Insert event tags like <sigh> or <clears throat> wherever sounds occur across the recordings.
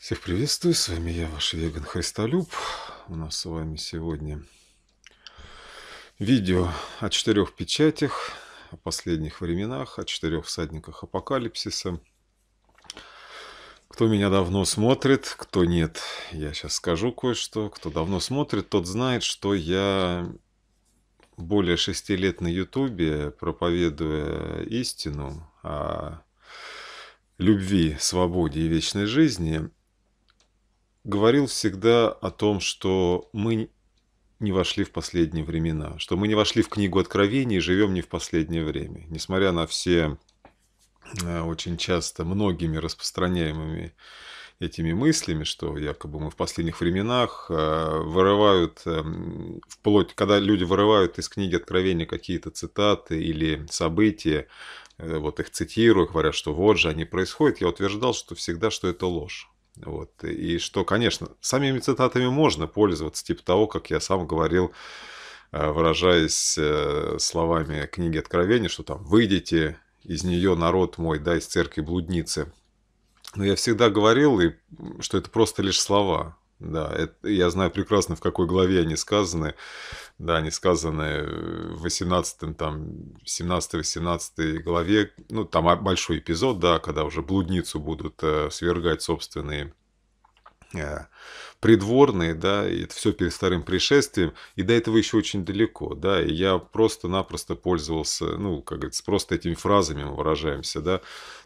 Всех приветствую, с вами я, ваш веган Христолюб. У нас с вами сегодня видео о четырех печатях, о последних временах, о четырех всадниках апокалипсиса. Кто меня давно смотрит, кто нет, я сейчас скажу кое-что. Кто давно смотрит, тот знает, что я более шести лет на Ютубе, проповедуя истину о любви, свободе и вечной жизни – говорил всегда о том, что мы не вошли в последние времена, что мы не вошли в книгу Откровений и живем не в последнее время. Несмотря на все э, очень часто многими распространяемыми этими мыслями, что якобы мы в последних временах э, вырывают, э, вплоть, когда люди вырывают из книги Откровения какие-то цитаты или события, вот их цитируют, говорят, что вот же они происходят, я утверждал, что всегда, что это ложь. Вот. И что, конечно, самими цитатами можно пользоваться, типа того, как я сам говорил, э, выражаясь э, словами книги Откровения, что там «выйдите из нее, народ мой, да, из церкви блудницы». Но я всегда говорил, и что это просто лишь слова. Да, это, я знаю прекрасно, в какой главе они сказаны. Да, они сказаны э, в 18 там, 17-18 главе. Ну, там большой эпизод, да, когда уже блудницу будут э, свергать собственные э, придворные, да, и это все перед старым пришествием, и до этого еще очень далеко, да, и я просто-напросто пользовался, ну, как говорится, просто этими фразами мы выражаемся, да,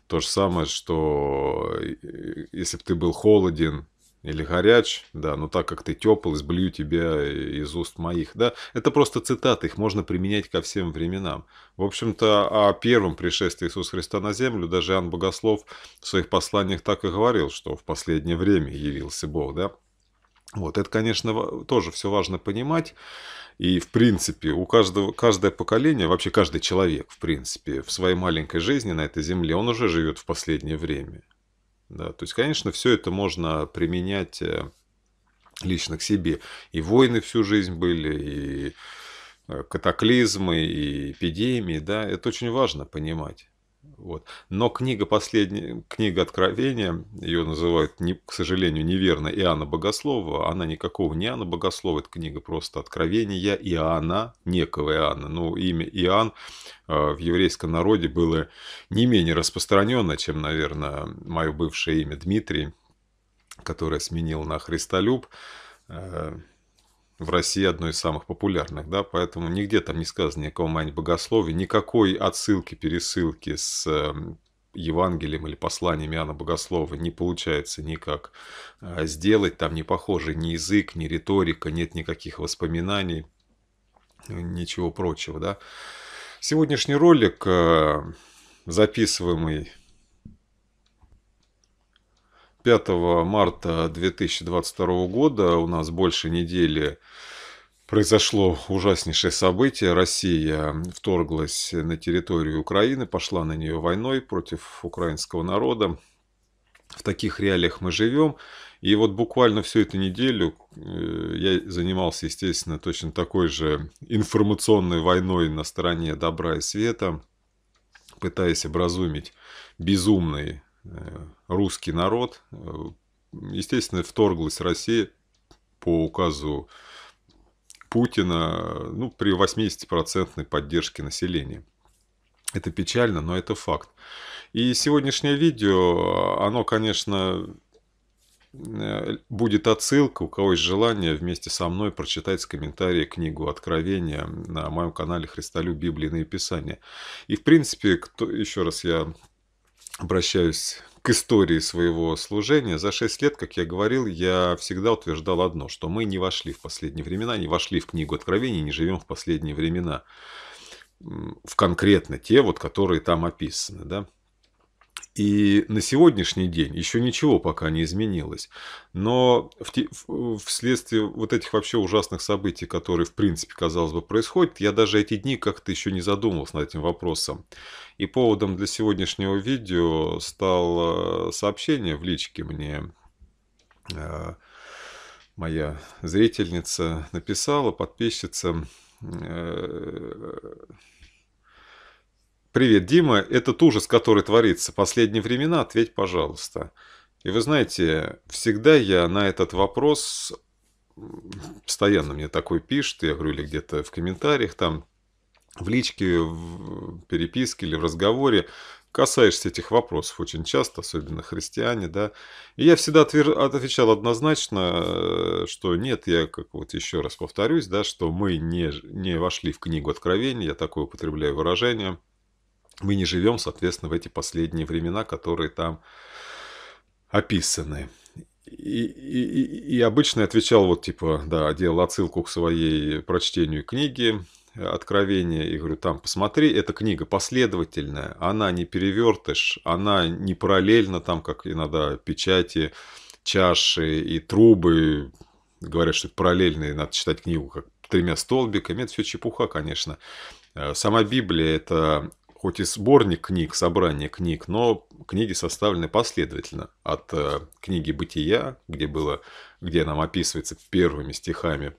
то же самое, что э, э, если бы ты был холоден, или горяч, да, но так как ты теплый, сблю тебя из уст моих, да, это просто цитаты, их можно применять ко всем временам. В общем-то, о первом пришествии Иисуса Христа на землю даже Иоанн Богослов в своих посланиях так и говорил, что в последнее время явился Бог, да. Вот, это, конечно, тоже все важно понимать. И, в принципе, у каждого, каждое поколение, вообще каждый человек, в принципе, в своей маленькой жизни на этой земле, он уже живет в последнее время. Да, то есть, конечно, все это можно применять э, лично к себе. И войны всю жизнь были, и э, катаклизмы, и эпидемии. Да, это очень важно понимать. Вот. Но книга последняя, книга Откровения, ее называют, не, к сожалению, неверно Иоанна Богослова, она никакого не Иоанна Богослова, это книга просто Откровения Иоанна, некого Иоанна. Ну, имя Иоанн э, в еврейском народе было не менее распространено, чем, наверное, мое бывшее имя Дмитрий, которое сменил на Христолюб. Э, в России одно из самых популярных, да, поэтому нигде там не сказано никакого мани богословия, никакой отсылки, пересылки с эм, Евангелием или посланием Иоанна Богослова не получается никак э, сделать, там не похоже, ни язык, ни риторика, нет никаких воспоминаний, э, ничего прочего, да. Сегодняшний ролик, э, записываемый 5 марта 2022 года у нас больше недели произошло ужаснейшее событие. Россия вторглась на территорию Украины, пошла на нее войной против украинского народа. В таких реалиях мы живем. И вот буквально всю эту неделю э, я занимался, естественно, точно такой же информационной войной на стороне добра и света, пытаясь образумить безумный Э, русский народ. Э, естественно, вторглась Россия по указу Путина э, ну, при 80% поддержке населения. Это печально, но это факт. И сегодняшнее видео, оно, конечно, будет отсылка, у кого есть желание вместе со мной прочитать с комментарии книгу Откровения на моем канале Христолю Библии и Писания. И в принципе, кто, еще раз я обращаюсь к истории своего служения. За шесть лет, как я говорил, я всегда утверждал одно, что мы не вошли в последние времена, не вошли в книгу Откровений, не живем в последние времена. В конкретно те, вот, которые там описаны. Да? И на сегодняшний день еще ничего пока не изменилось. Но в те, в, вследствие вот этих вообще ужасных событий, которые, в принципе, казалось бы, происходят, я даже эти дни как-то еще не задумывался над этим вопросом. И поводом для сегодняшнего видео стало сообщение в личке мне. Э, моя зрительница написала, подписчица... Э, «Привет, Дима, этот ужас, который творится в последние времена, ответь, пожалуйста». И вы знаете, всегда я на этот вопрос, постоянно мне такой пишет, я говорю, или где-то в комментариях там, в личке, в переписке или в разговоре, касаешься этих вопросов очень часто, особенно христиане, да. И я всегда отвер... отвечал однозначно, э, что нет, я как вот еще раз повторюсь, да, что мы не, не вошли в книгу Откровения, я такое употребляю выражение – мы не живем, соответственно, в эти последние времена, которые там описаны. И, и, и обычно я отвечал вот типа, да, делал отсылку к своей прочтению книги э, «Откровение». И говорю, там, посмотри, эта книга последовательная, она не перевертыш, она не параллельно там, как иногда печати, чаши и трубы. Говорят, что это параллельные, надо читать книгу как тремя столбиками. Это все чепуха, конечно. Э, сама Библия – это хоть и сборник книг, собрание книг, но книги составлены последовательно. От э, книги «Бытия», где, было, где нам описывается первыми стихами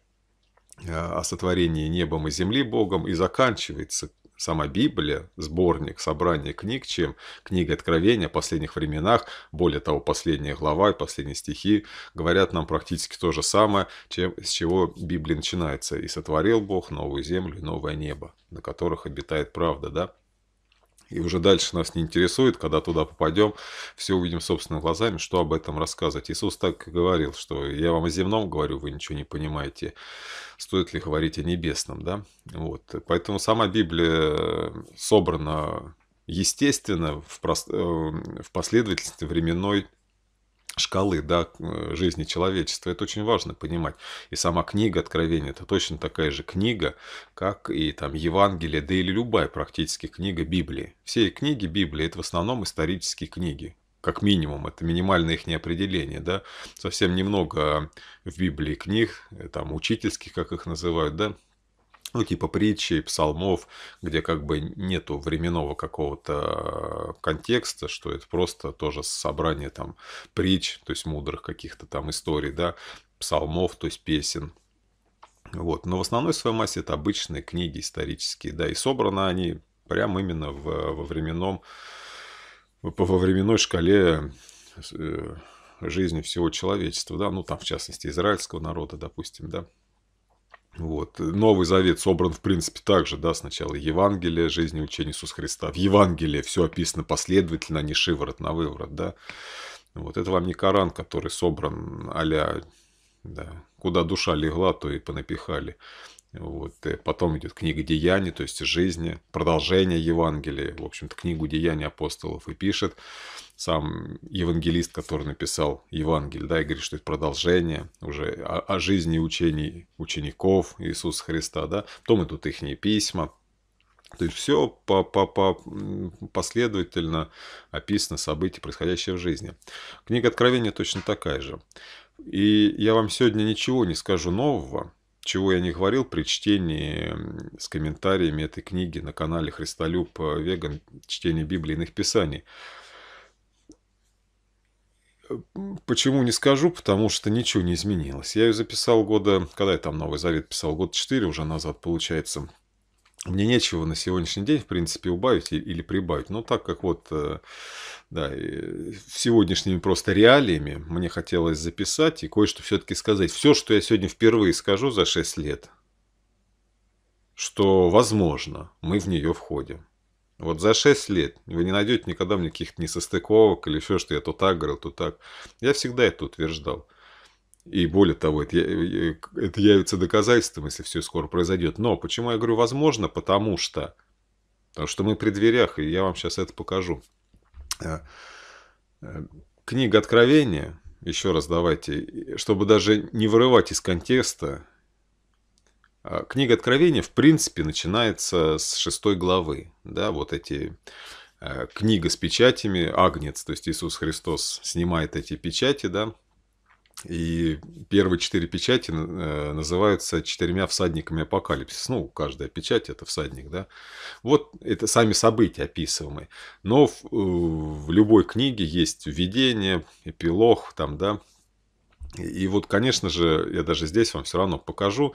э, о сотворении небом и земли Богом, и заканчивается сама Библия, сборник, собрание книг, чем книга Откровения о последних временах, более того, последняя глава и последние стихи говорят нам практически то же самое, чем, с чего Библия начинается. «И сотворил Бог новую землю новое небо, на которых обитает правда». Да? И уже дальше нас не интересует, когда туда попадем, все увидим собственными глазами, что об этом рассказывать. Иисус так и говорил, что я вам о земном говорю, вы ничего не понимаете, стоит ли говорить о небесном, да? Вот. Поэтому сама Библия э, собрана естественно в, прост... Э, в последовательности временной шкалы да, э, жизни человечества. Это очень важно понимать. И сама книга Откровения – это точно такая же книга, как и там Евангелие, да или любая практически книга Библии. Все книги Библии – это в основном исторические книги, как минимум, это минимальное их неопределение, да, совсем немного в Библии книг, э, там, учительских, как их называют, да, ну, типа притчи, псалмов, где как бы нету временного какого-то э, контекста, что это просто тоже собрание там притч, то есть мудрых каких-то там историй, да, псалмов, то есть песен. Вот. Но в основной своей массе это обычные книги исторические, да, и собраны они прямо именно в, во временном, во временной шкале э, жизни всего человечества, да, ну там в частности израильского народа, допустим, да, вот. Новый Завет собран, в принципе, также, да, сначала Евангелие, жизнь и учение Иисуса Христа. В Евангелии все описано последовательно, а не шиворот на выворот, да. Вот это вам не Коран, который собран а да, куда душа легла, то и понапихали. Вот. И потом идет книга Деяний, то есть жизни, продолжение Евангелия, в общем-то, книгу Деяний апостолов и пишет сам евангелист, который написал Евангелие, да, и говорит, что это продолжение уже о, о жизни учений учеников Иисуса Христа, да, потом идут их письма, то есть все по, по, по, последовательно описано события, происходящие в жизни. Книга Откровения точно такая же. И я вам сегодня ничего не скажу нового, чего я не говорил при чтении с комментариями этой книги на канале Христолюб Веган «Чтение Библии иных писаний». Почему не скажу, потому что ничего не изменилось. Я ее записал года, когда я там Новый Завет писал, год 4 уже назад получается. Мне нечего на сегодняшний день, в принципе, убавить или прибавить. Но так как вот э, да, сегодняшними просто реалиями мне хотелось записать и кое-что все-таки сказать. Все, что я сегодня впервые скажу за 6 лет, что возможно, мы в нее входим. Вот за 6 лет вы не найдете никогда никаких каких несостыковок или еще, что я то так говорил, то так. Я всегда это утверждал. И более того, это, это явится доказательством, если все скоро произойдет. Но почему я говорю возможно? Потому что... Потому что мы при дверях, и я вам сейчас это покажу. А, а, книга Откровения, еще раз давайте, чтобы даже не вырывать из контекста а, книга Откровения, в принципе, начинается с шестой главы. Да, вот эти э, книга с печатями, агнец, то есть Иисус Христос снимает эти печати, да, и первые четыре печати э, называются четырьмя всадниками апокалипсиса. Ну, каждая печать – это всадник, да. Вот это сами события описываемые. Но в, э, в любой книге есть введение, эпилог, там, да, и вот, конечно же, я даже здесь вам все равно покажу,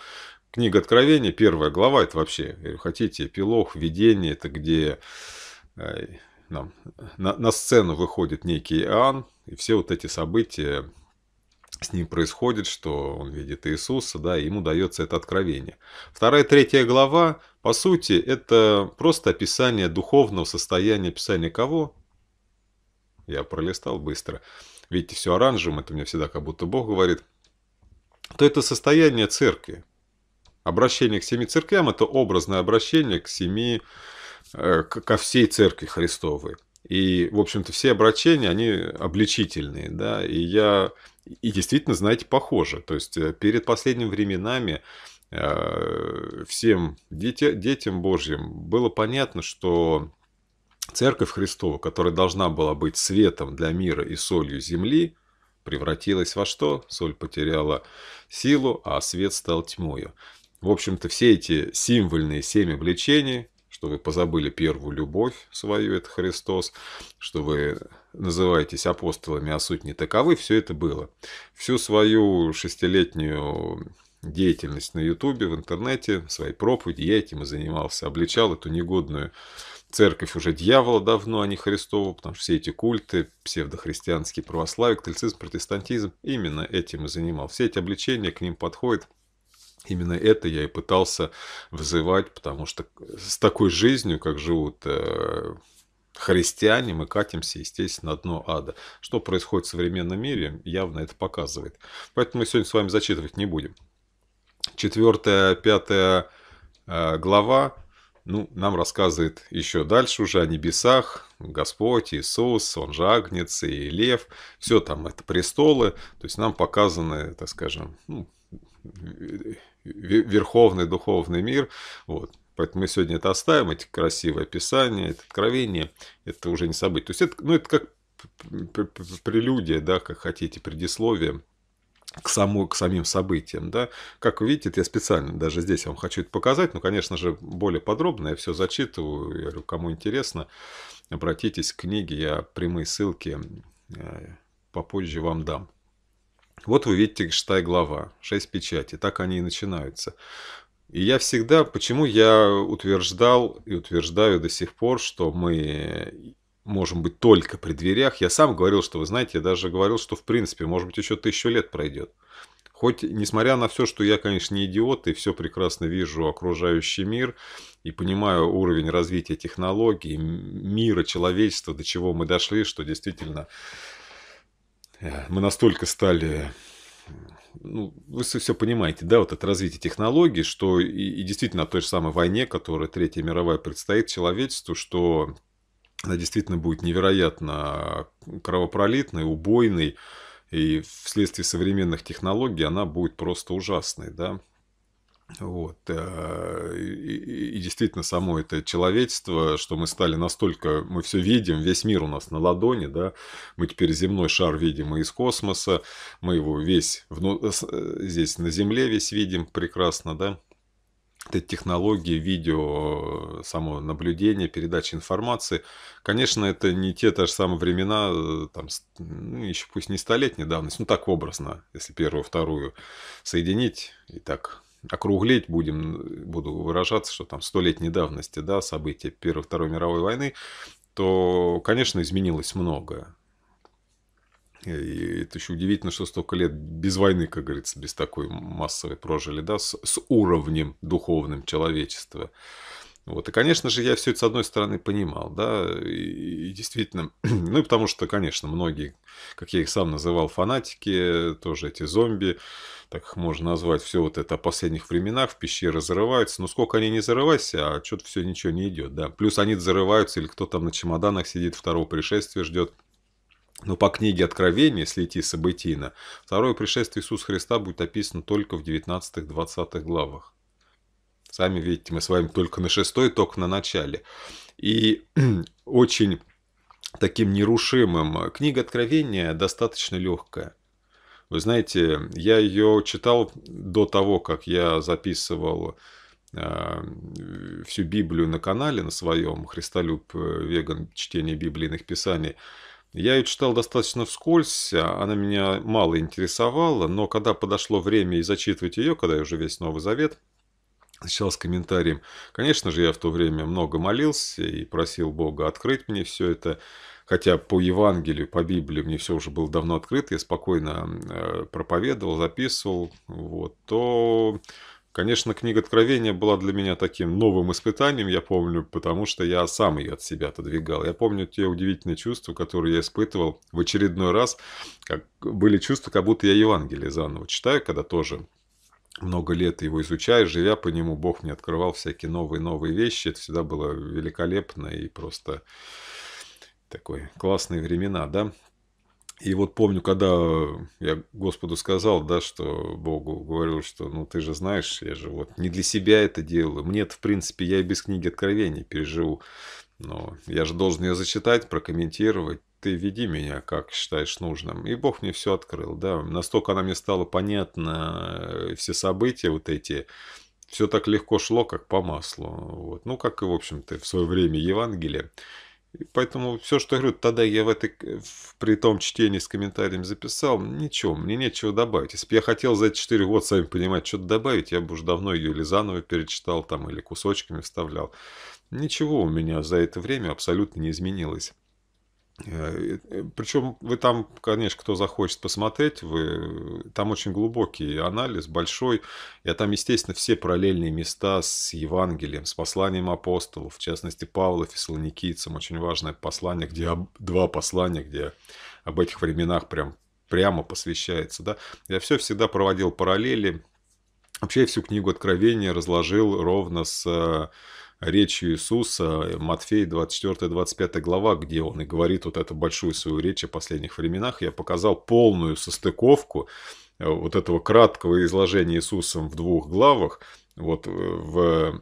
Книга Откровения, первая глава, это вообще, хотите, эпилог, видение, это где э, нам, на, на сцену выходит некий Иоанн, и все вот эти события с ним происходят, что он видит Иисуса, да, и ему дается это откровение. Вторая, третья глава, по сути, это просто описание духовного состояния, описание кого? Я пролистал быстро. Видите, все оранжевым, это мне всегда как будто Бог говорит. То это состояние церкви. Обращение к семи церквям – это образное обращение к семи, э, ко всей церкви Христовой. И, в общем-то, все обращения, они обличительные, да, и я, и действительно, знаете, похоже. То есть, э, перед последними временами э, всем дети, детям Божьим было понятно, что Церковь Христова, которая должна была быть светом для мира и солью земли, превратилась во что? Соль потеряла силу, а свет стал тьмою. В общем-то, все эти символьные семя влечений, что вы позабыли первую любовь свою, это Христос, что вы называетесь апостолами, а суть не таковы, все это было. Всю свою шестилетнюю деятельность на Ютубе, в интернете, свои проповеди, я этим и занимался, обличал эту негодную церковь уже дьявола давно, а не Христову, потому что все эти культы, псевдохристианский православие, католицизм, протестантизм, именно этим и занимал. Все эти обличения к ним подходят Именно это я и пытался вызывать, потому что с такой жизнью, как живут э, христиане, мы катимся, естественно, на дно ада. Что происходит в современном мире, явно это показывает. Поэтому мы сегодня с вами зачитывать не будем. Четвертая, пятая э, глава ну, нам рассказывает еще дальше уже о небесах, Господь, Иисус, он же Агнец и Лев, все там это престолы, то есть нам показаны, так скажем, ну, верховный духовный мир. Вот. Поэтому мы сегодня это оставим, эти красивые описания, это откровение, это уже не событие. То есть это, ну, это как прелюдия, да, как хотите, предисловие к, саму, к самим событиям. Да? Как вы видите, я специально даже здесь вам хочу это показать, но, конечно же, более подробно я все зачитываю. Я говорю, кому интересно, обратитесь к книге, я прямые ссылки э, попозже вам дам. Вот вы видите, штай глава, шесть печати, так они и начинаются. И я всегда, почему я утверждал и утверждаю до сих пор, что мы можем быть только при дверях. Я сам говорил, что, вы знаете, я даже говорил, что в принципе, может быть, еще тысячу лет пройдет. Хоть, несмотря на все, что я, конечно, не идиот, и все прекрасно вижу окружающий мир, и понимаю уровень развития технологий, мира, человечества, до чего мы дошли, что действительно Э, мы настолько стали ну, вы все понимаете, да, вот это развитие технологий, что и, и действительно о той же самой войне, которая Третья мировая предстоит человечеству, что она действительно будет невероятно кровопролитной, убойной, и вследствие современных технологий она будет просто ужасной, да. Вот. Э, и, и действительно само это человечество, что мы стали настолько, мы все видим, весь мир у нас на ладони, да, мы теперь земной шар видим из космоса, мы его весь вну... Э, э, здесь на Земле весь видим прекрасно, да, это технологии, видео, само наблюдение, передача информации. Конечно, это не те та же самые времена, там, ну, еще пусть не столетняя давность, ну так образно, если первую, вторую соединить и так округлить будем, буду выражаться, что там столетней давности, да, события Первой Второй мировой войны, то, конечно, изменилось многое. И это еще удивительно, что столько лет без войны, как говорится, без такой массовой прожили, да, с, с уровнем духовным человечества. Вот. И, конечно же, я все это с одной стороны понимал, да, и, и действительно, <clears throat> ну и потому что, конечно, многие, как я их сам называл, фанатики, тоже эти зомби, так их можно назвать, все вот это о последних временах, в пещеры зарываются, но сколько они не зарывайся, а что-то все ничего не идет, да. Плюс они зарываются, или кто там на чемоданах сидит, второго пришествия ждет, но ну, по книге Откровения, если идти событийно, второе пришествие Иисуса Христа будет описано только в 19-20 главах. Сами видите, мы с вами только на шестой, только на начале. И <clears throat> очень таким нерушимым. Э, книга Откровения достаточно легкая. Вы знаете, я ее читал до того, как я записывал э, всю Библию на канале на своем «Христолюб э, веган. Чтение библейных писаний». Я ее читал достаточно вскользь, а она меня мало интересовала, но когда подошло время и зачитывать ее, когда я уже весь Новый Завет – Сначала с комментарием. Конечно же, я в то время много молился и просил Бога открыть мне все это. Хотя по Евангелию, по Библии мне все уже было давно открыто, я спокойно э, проповедовал, записывал. Вот, то Конечно, книга Откровения была для меня таким новым испытанием, я помню, потому что я сам ее от себя отодвигал. Я помню те удивительные чувства, которые я испытывал в очередной раз. Как, были чувства, как будто я Евангелие заново читаю, когда тоже много лет его изучая, живя по нему, Бог мне открывал всякие новые-новые вещи. Это всегда было великолепно и просто такой классные времена, да. И вот помню, когда я Господу сказал, да, что Богу говорил, что ну ты же знаешь, я же вот не для себя это делаю. мне в принципе, я и без книги откровений переживу. Но я же должен ее зачитать, прокомментировать, ты веди меня, как считаешь нужным. И Бог мне все открыл, да. Настолько она мне стала понятна, э, все события вот эти, все так легко шло, как по маслу. Вот. Ну, как и, в общем-то, в свое время Евангелие. И поэтому все, что я говорю, тогда я в этой, при том чтении с комментарием записал, ничего, мне нечего добавить. Если бы я хотел за эти 4 года, сами понимать, что-то добавить, я бы уже давно ее или заново перечитал там, или кусочками вставлял. Ничего у меня за это время абсолютно не изменилось. Э, Причем вы там, конечно, кто захочет посмотреть, вы, там очень глубокий анализ, большой. Я а там, естественно, все параллельные места с Евангелием, с посланием апостолов, в частности, Павла Фессалоникийцам. Очень важное послание, где два послания, где об этих временах прям прямо посвящается. Да? Я все всегда проводил параллели. Вообще, я всю книгу Откровения разложил ровно с э, речью Иисуса, э, Матфей 24-25 глава, где он и говорит вот эту большую свою речь о последних временах, я показал полную состыковку э, вот этого краткого изложения Иисусом в двух главах, вот э, в,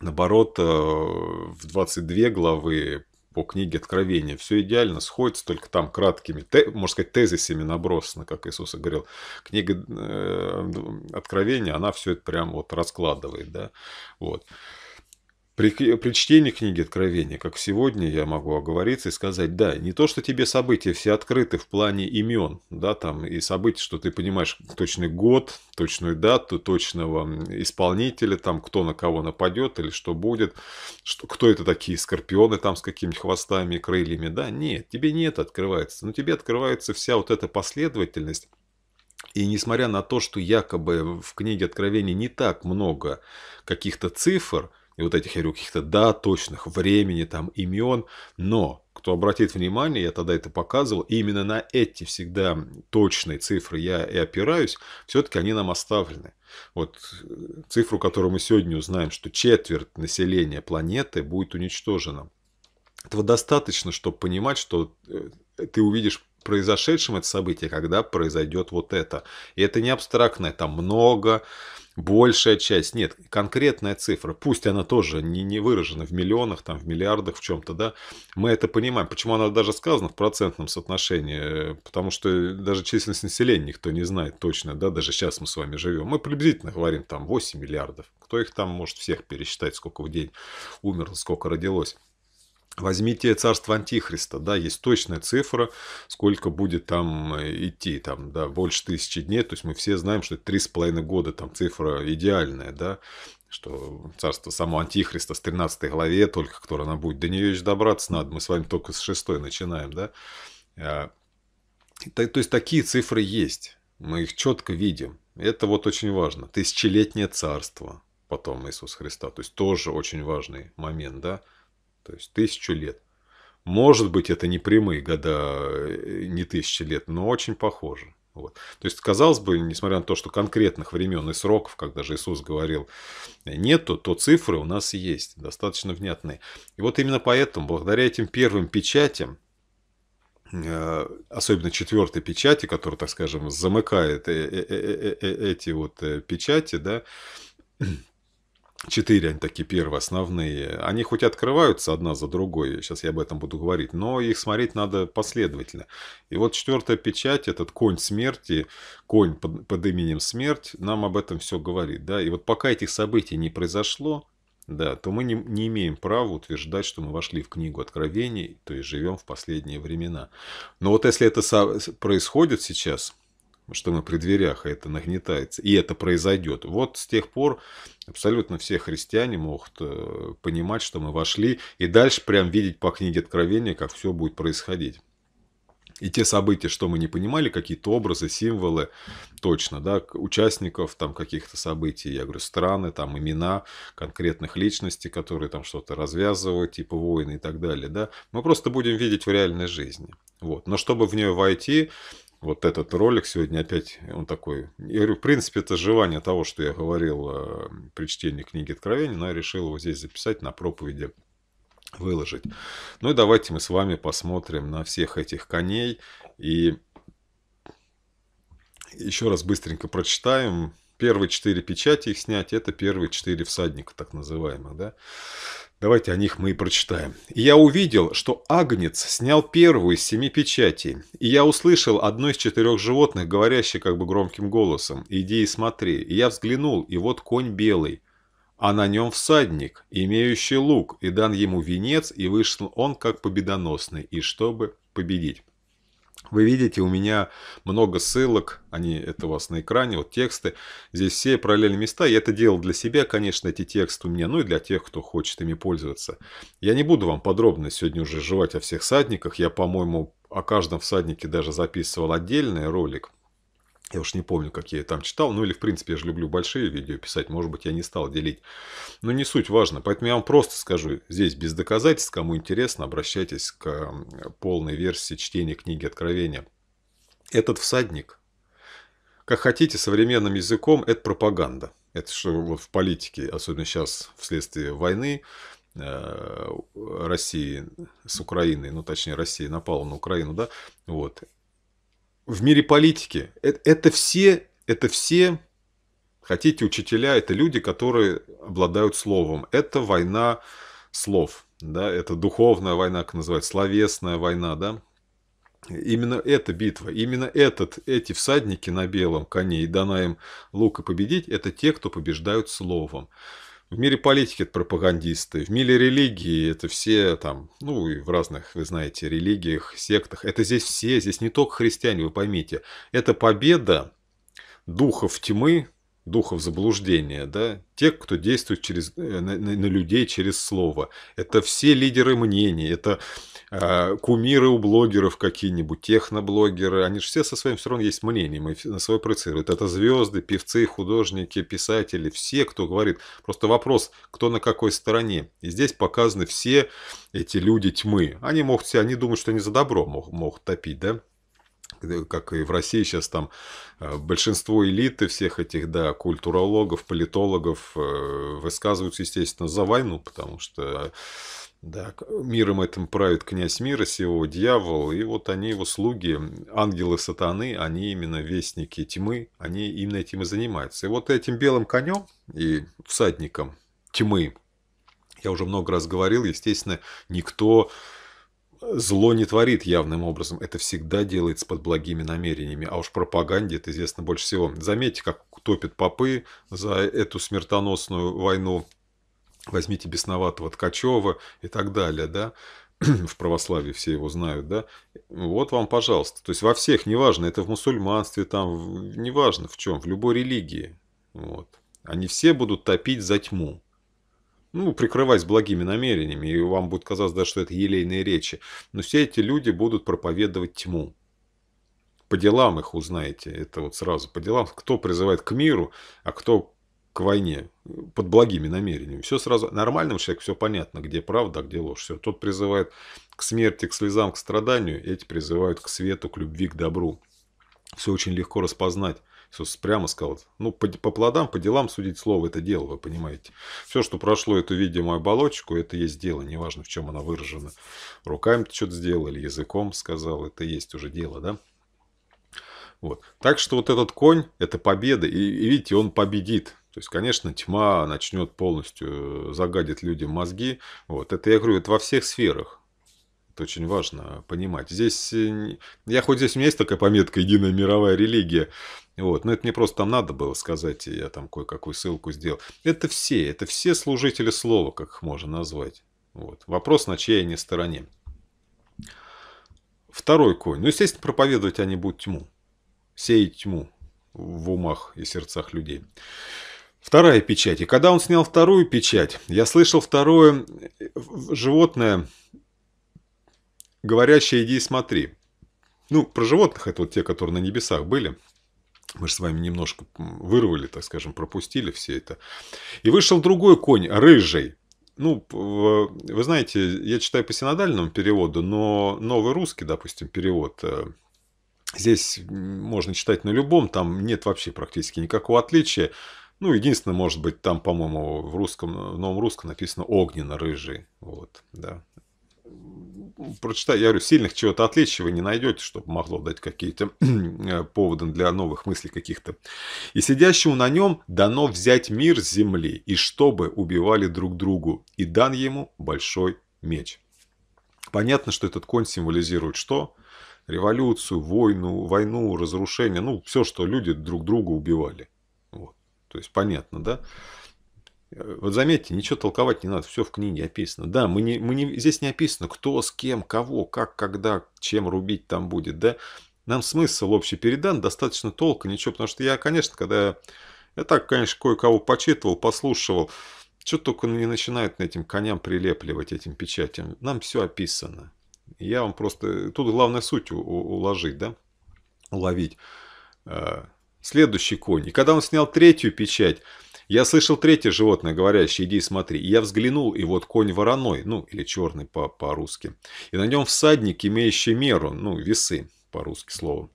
наоборот, в 22 главы по книге Откровения. Все идеально сходится, только там краткими, те, можно сказать, тезисами набросано, как Иисус говорил. Книга э, Откровения, она все это прям вот раскладывает, да, вот. При, при чтении книги Откровения, как сегодня, я могу оговориться и сказать, да, не то, что тебе события все открыты в плане имен, да, там и события, что ты понимаешь точный год, точную дату, точного исполнителя, там, кто на кого нападет или что будет, что, кто это такие скорпионы там с какими-нибудь хвостами крыльями, да, нет, тебе не это открывается, но тебе открывается вся вот эта последовательность, и несмотря на то, что якобы в книге Откровения не так много каких-то цифр – и вот этих, я говорю, каких-то да точных, времени, там, имен, но кто обратит внимание, я тогда это показывал, и именно на эти всегда точные цифры я и опираюсь, все-таки они нам оставлены. Вот э, цифру, которую мы сегодня узнаем, что четверть населения планеты будет уничтожена. Этого достаточно, чтобы понимать, что э, ты увидишь произошедшем это событие, когда произойдет вот это. И это не абстрактное, там много, большая часть. Нет, конкретная цифра, пусть она тоже не, не выражена в миллионах, там, в миллиардах, в чем-то, да, мы это понимаем. Почему она даже сказана в процентном соотношении? Потому что даже численность населения никто не знает точно, да, даже сейчас мы с вами живем. Мы приблизительно говорим там 8 миллиардов. Кто их там может всех пересчитать, сколько в день умерло, сколько родилось. Возьмите царство Антихриста, да, есть точная цифра, сколько будет там э, идти, там, да, больше тысячи дней, то есть мы все знаем, что три с половиной года, там, цифра идеальная, да, что царство самого Антихриста с 13 главе только, которая она будет, до нее еще добраться надо, мы с вами только с 6 начинаем, да, а, то есть такие цифры есть, мы их четко видим, это вот очень важно, тысячелетнее царство потом Иисуса Христа, то есть тоже очень важный момент, да, то есть тысячу лет. Может быть, это не прямые года, э, не тысячи лет, но очень похоже. Вот. То есть, казалось бы, несмотря на то, что конкретных времен и сроков, как даже Иисус говорил, э, нету, то цифры у нас есть, достаточно внятные. И вот именно поэтому, благодаря этим первым печатям, э, особенно четвертой печати, которая, так скажем, замыкает эти вот печати, да, Четыре они такие первые, основные. Они хоть открываются одна за другой, сейчас я об этом буду говорить, но их смотреть надо последовательно. И вот четвертая печать, этот конь смерти, конь под, под именем смерть, нам об этом все говорит. Да? И вот пока этих событий не произошло, да, то мы не, не имеем права утверждать, что мы вошли в книгу откровений, то есть живем в последние времена. Но вот если это происходит сейчас, что мы при дверях, а это нагнетается. И это произойдет. Вот с тех пор абсолютно все христиане могут э, понимать, что мы вошли, и дальше прям видеть по книге Откровения, как все будет происходить. И те события, что мы не понимали, какие-то образы, символы, точно, да, участников там каких-то событий, я говорю, страны, там имена конкретных личностей, которые там что-то развязывают, типа войны и так далее, да, мы просто будем видеть в реальной жизни. Вот. Но чтобы в нее войти, вот этот ролик сегодня опять, он такой. Я говорю, в принципе, это желание того, что я говорил э, при чтении книги Откровения, но я решил его здесь записать на проповеди выложить. Ну и давайте мы с вами посмотрим на всех этих коней и еще раз быстренько прочитаем. Первые четыре печати их снять, это первые четыре всадника, так называемых, да. Давайте о них мы и прочитаем. И «Я увидел, что Агнец снял первую из семи печатей, и я услышал одно из четырех животных, говорящее как бы громким голосом, «Иди и смотри». И я взглянул, и вот конь белый, а на нем всадник, имеющий лук, и дан ему венец, и вышел он как победоносный, и чтобы победить. Вы видите, у меня много ссылок, они это у вас на экране, вот тексты. Здесь все параллельные места. Я это делал для себя, конечно, эти тексты у меня, ну и для тех, кто хочет ими пользоваться. Я не буду вам подробно сегодня уже жевать о всех всадниках. Я, по-моему, о каждом всаднике даже записывал отдельный ролик. Я уж не помню, как я ее там читал. Ну или, в принципе, я же люблю большие видео писать. Может быть, я не стал делить. Но не суть важно. Поэтому я вам просто скажу. Здесь без доказательств. Кому интересно, обращайтесь к полной версии чтения книги Откровения. Этот всадник, как хотите, современным языком, это пропаганда. Это что вот в политике, особенно сейчас вследствие войны, э, России с Украиной, ну точнее Россия напала на Украину, да, вот, в мире политики. Это, это все, это все, хотите, учителя, это люди, которые обладают словом. Это война слов, да, это духовная война, как называют, словесная война, да. Именно эта битва, именно этот, эти всадники на белом коне и дана им и победить, это те, кто побеждают словом. В мире политики это пропагандисты, в мире религии это все там, ну и в разных, вы знаете, религиях, сектах. Это здесь все, здесь не только христиане, вы поймите. Это победа духов тьмы духов заблуждения, да, тех, кто действует через, э, на, на, на людей через слово. Это все лидеры мнений, это э, кумиры у блогеров какие-нибудь, техноблогеры, они же все со своим все равно есть мнением и на свой проецируют. Это звезды, певцы, художники, писатели, все, кто говорит. Просто вопрос, кто на какой стороне. И здесь показаны все эти люди тьмы. Они могут все, они думают, что они за добро могут, могут топить, да, как и в России сейчас там э, большинство элиты всех этих, да, культурологов, политологов э, высказываются, естественно, за войну, потому что да, миром этим правит князь мира, сего дьявол, и вот они его слуги, ангелы сатаны, они именно вестники тьмы, они именно этим и занимаются. И вот этим белым конем и всадником тьмы, я уже много раз говорил, естественно, никто зло не творит явным образом, это всегда делается под благими намерениями, а уж пропаганде это известно больше всего. Заметьте, как топят попы за эту смертоносную войну, возьмите бесноватого Ткачева и так далее, да, <clears throat> в православии все его знают, да, вот вам, пожалуйста. То есть во всех, неважно, это в мусульманстве, там, неважно в чем, в любой религии, вот. Они все будут топить за тьму ну, прикрываясь благими намерениями, и вам будет казаться даже, что это елейные речи. Но все эти люди будут проповедовать тьму. По делам их узнаете, это вот сразу по делам. Кто призывает к миру, а кто к войне под благими намерениями. Все сразу, нормальному человеку все понятно, где правда, а где ложь. Все. Тот призывает к смерти, к слезам, к страданию, эти призывают к свету, к любви, к добру. Все очень легко распознать. Все прямо сказал. Ну, по, по плодам, по делам судить слово – это дело, вы понимаете. Все, что прошло эту видимую оболочку, это есть дело, неважно, в чем она выражена. Руками ты что-то сделал или языком сказал, это есть уже дело, да? Вот. Так что вот этот конь – это победа, и, и видите, он победит. То есть, конечно, тьма начнет полностью э, загадить людям мозги. Вот. Это, я говорю, это во всех сферах. Это очень важно понимать. Здесь, э, я хоть здесь у меня есть такая пометка «Единая мировая религия», вот. Но это мне просто там надо было сказать, и я там кое-какую ссылку сделал. Это все, это все служители слова, как их можно назвать. Вот. Вопрос, на чьей они стороне. Второй конь. Ну, естественно, проповедовать они будут тьму. Сеять тьму в умах и сердцах людей. Вторая печать. И когда он снял вторую печать, я слышал второе э, животное, говорящая «иди и смотри». Ну, про животных, это вот те, которые на небесах были. Мы же с вами немножко вырвали, так скажем, пропустили все это. И вышел другой конь, рыжий. Ну, вы знаете, я читаю по синодальному переводу, но новый русский, допустим, перевод э, здесь можно читать на любом, там нет вообще практически никакого отличия. Ну, единственное, может быть, там, по-моему, в русском, в новом русском написано огненно-рыжий. Вот, да прочитаю, я говорю, сильных чего-то отличия вы не найдете, чтобы могло дать какие-то <clears throat> э, поводы для новых мыслей каких-то. И сидящему на нем дано взять мир с земли, и чтобы убивали друг другу, и дан ему большой меч. Понятно, что этот конь символизирует что? Революцию, войну, войну, разрушение, ну, все, что люди друг друга убивали. Вот. То есть понятно, да? Вот заметьте, ничего толковать не надо, все в книге описано. Да, мы не, мы не, здесь не описано, кто, с кем, кого, как, когда, чем рубить там будет, да. Нам смысл общий передан, достаточно толка, ничего, потому что я, конечно, когда... Я так, конечно, кое-кого почитывал, послушивал, что только не начинают на этим коням прилепливать, этим печатям. Нам все описано. Я вам просто... Тут главное суть у, у, уложить, да? Уловить. А, следующий конь. И когда он снял третью печать, я слышал третье животное, говорящее «иди смотри», и я взглянул, и вот конь вороной, ну, или черный по-русски, -по и на нем всадник, имеющий меру, ну, весы, по-русски слово,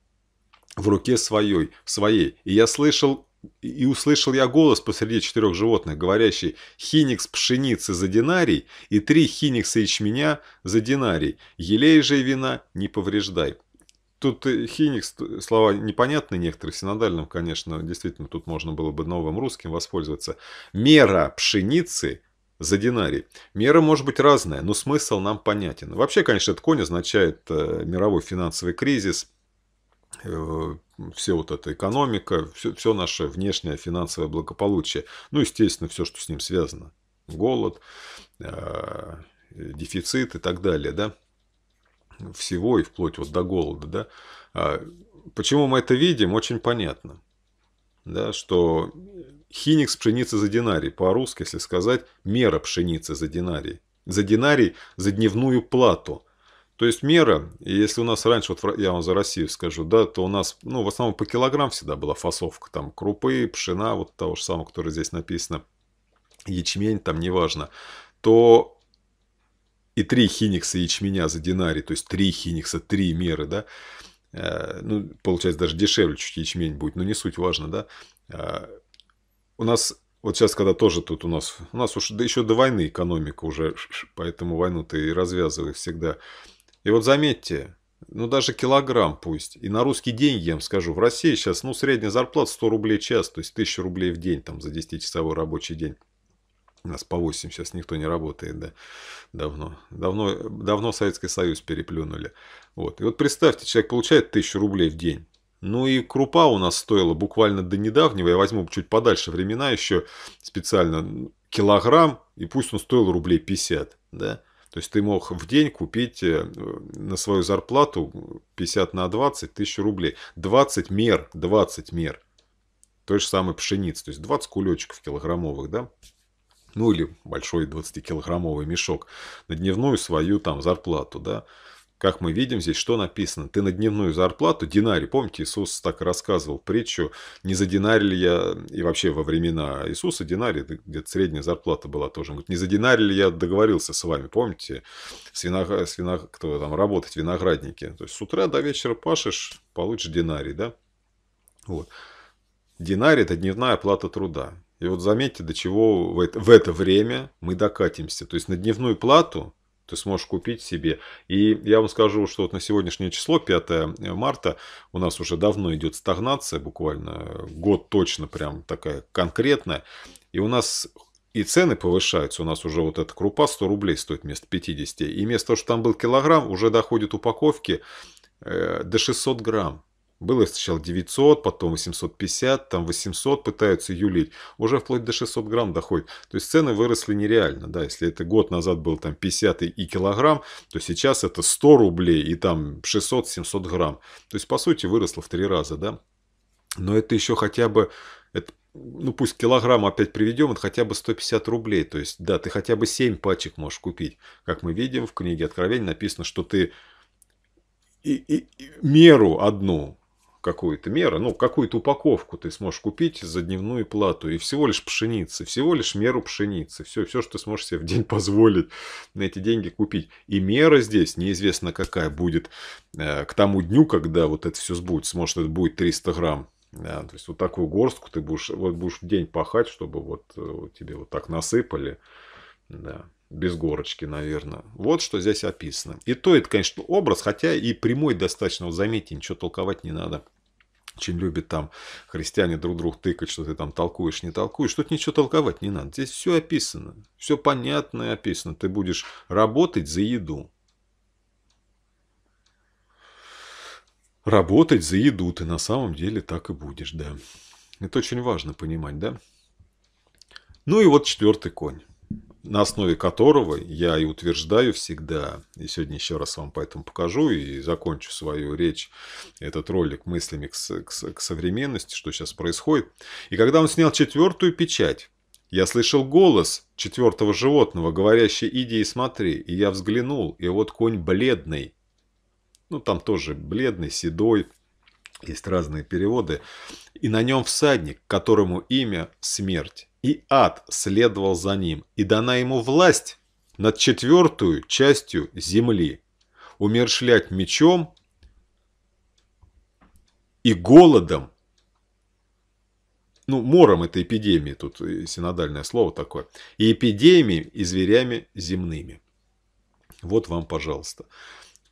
в руке своей, своей, и я слышал и услышал я голос посреди четырех животных, говорящий «Хиникс пшеницы за динарий и три хиникса ячменя за динарий, елей же и вина не повреждай». Тут хиник слова непонятные некоторые, синодальным, конечно, действительно, тут можно было бы новым русским воспользоваться. Мера пшеницы за динарий. Мера может быть разная, но смысл нам понятен. Вообще, конечно, этот конь означает э, мировой финансовый кризис, э, все вот эта экономика, все, все наше внешнее финансовое благополучие. Ну, естественно, все, что с ним связано. Голод, э, дефицит и так далее, да всего и вплоть вот до голода, да, а почему мы это видим, очень понятно, да, что хиникс пшеницы за динарий, по-русски, если сказать, мера пшеницы за динарий, за динарий, за дневную плату. То есть мера, если у нас раньше, вот я вам за Россию скажу, да, то у нас, ну, в основном по килограмм всегда была фасовка, там, крупы, пшена, вот того же самого, которое здесь написано, ячмень, там, неважно, то и три хиникса ячменя за динарий, то есть три хиникса, три меры, да, э, ну, получается, даже дешевле чуть ячмень будет, но не суть, важно, да. Э, у нас, вот сейчас, когда тоже тут у нас, у нас уж да еще до войны экономика уже, поэтому войну ты и развязывай всегда. И вот заметьте, ну, даже килограмм пусть. И на русские деньги, я вам скажу, в России сейчас, ну, средняя зарплата 100 рублей в час, то есть 1000 рублей в день, там, за 10-часовой рабочий день. У нас по 8 сейчас никто не работает, да, давно. Давно, давно Советский Союз переплюнули. Вот. И вот представьте, человек получает 1000 рублей в день. Ну и крупа у нас стоила буквально до недавнего, я возьму чуть подальше времена еще специально, килограмм, и пусть он стоил рублей 50, да. То есть ты мог в день купить э, на свою зарплату 50 на 20 тысяч рублей. 20 мер, 20 мер. Той же самой пшеницы, то есть 20 кулечков килограммовых, да ну или большой 20-килограммовый мешок, на дневную свою там зарплату, да. Как мы видим, здесь что написано? Ты на дневную зарплату, динарий, помните, Иисус так рассказывал притчу, не за динарий ли я, и вообще во времена Иисуса динарий, где-то средняя зарплата была тоже, он говорит, не за динарий ли я договорился с вами, помните, с виноград, с виноград, кто там работать, виноградники, то есть с утра до вечера пашешь, получишь динарий, да, вот. Динарий – это дневная плата труда. И вот заметьте, до чего в это, в это время мы докатимся. То есть на дневную плату ты сможешь купить себе. И я вам скажу, что вот на сегодняшнее число, 5 марта, у нас уже давно идет стагнация, буквально год точно прям такая конкретная. И у нас и цены повышаются. У нас уже вот эта крупа 100 рублей стоит вместо 50. И вместо того, что там был килограмм, уже доходит упаковки э, до 600 грамм. Было сначала 900, потом 850, там 800 пытаются юлить. Уже вплоть до 600 грамм доходит. То есть цены выросли нереально. Да, если это год назад был там 50 и килограмм, то сейчас это 100 рублей и там 600-700 грамм. То есть по сути выросло в три раза. Да? Но это еще хотя бы... Это ну пусть килограмм опять приведем, это хотя бы 150 рублей. То есть, да, ты хотя бы 7 пачек можешь купить. Как мы видим, в книге Откровений написано, что ты и, и, и меру одну какую-то меру, ну, какую-то упаковку ты сможешь купить за дневную плату. И всего лишь пшеницы, всего лишь меру пшеницы. Все, все, что ты сможешь себе в день <laughs> позволить на эти деньги купить. И мера здесь неизвестно какая будет э, к тому дню, когда вот это все сбудется. Может, это будет 300 грамм. Да, то есть вот такую горстку ты будешь, вот будешь в день пахать, чтобы вот, э, вот тебе вот так насыпали. Да без горочки, наверное. Вот что здесь описано. И то это, конечно, образ, хотя и прямой достаточно, вот заметьте, ничего толковать не надо. Очень любят там христиане друг другу тыкать, что ты там толкуешь, не толкуешь. Тут ничего толковать не надо. Здесь все описано. Все понятно и описано. Ты будешь работать за еду. Работать за еду ты на самом деле так и будешь, да. Это очень важно понимать, да? Ну и вот четвертый конь на основе которого я и утверждаю всегда, и сегодня еще раз вам поэтому покажу и закончу свою речь, этот ролик мыслями к, к, к современности, что сейчас происходит. И когда он снял четвертую печать, я слышал голос четвертого животного, говорящий «иди и смотри», и я взглянул, и вот конь бледный, ну там тоже бледный, седой, есть разные переводы, и на нем всадник, которому имя «Смерть» и ад следовал за ним, и дана ему власть над четвертую частью земли, умершлять мечом и голодом, ну, мором это эпидемии, тут синодальное слово такое, и эпидемии, и зверями земными. Вот вам, пожалуйста.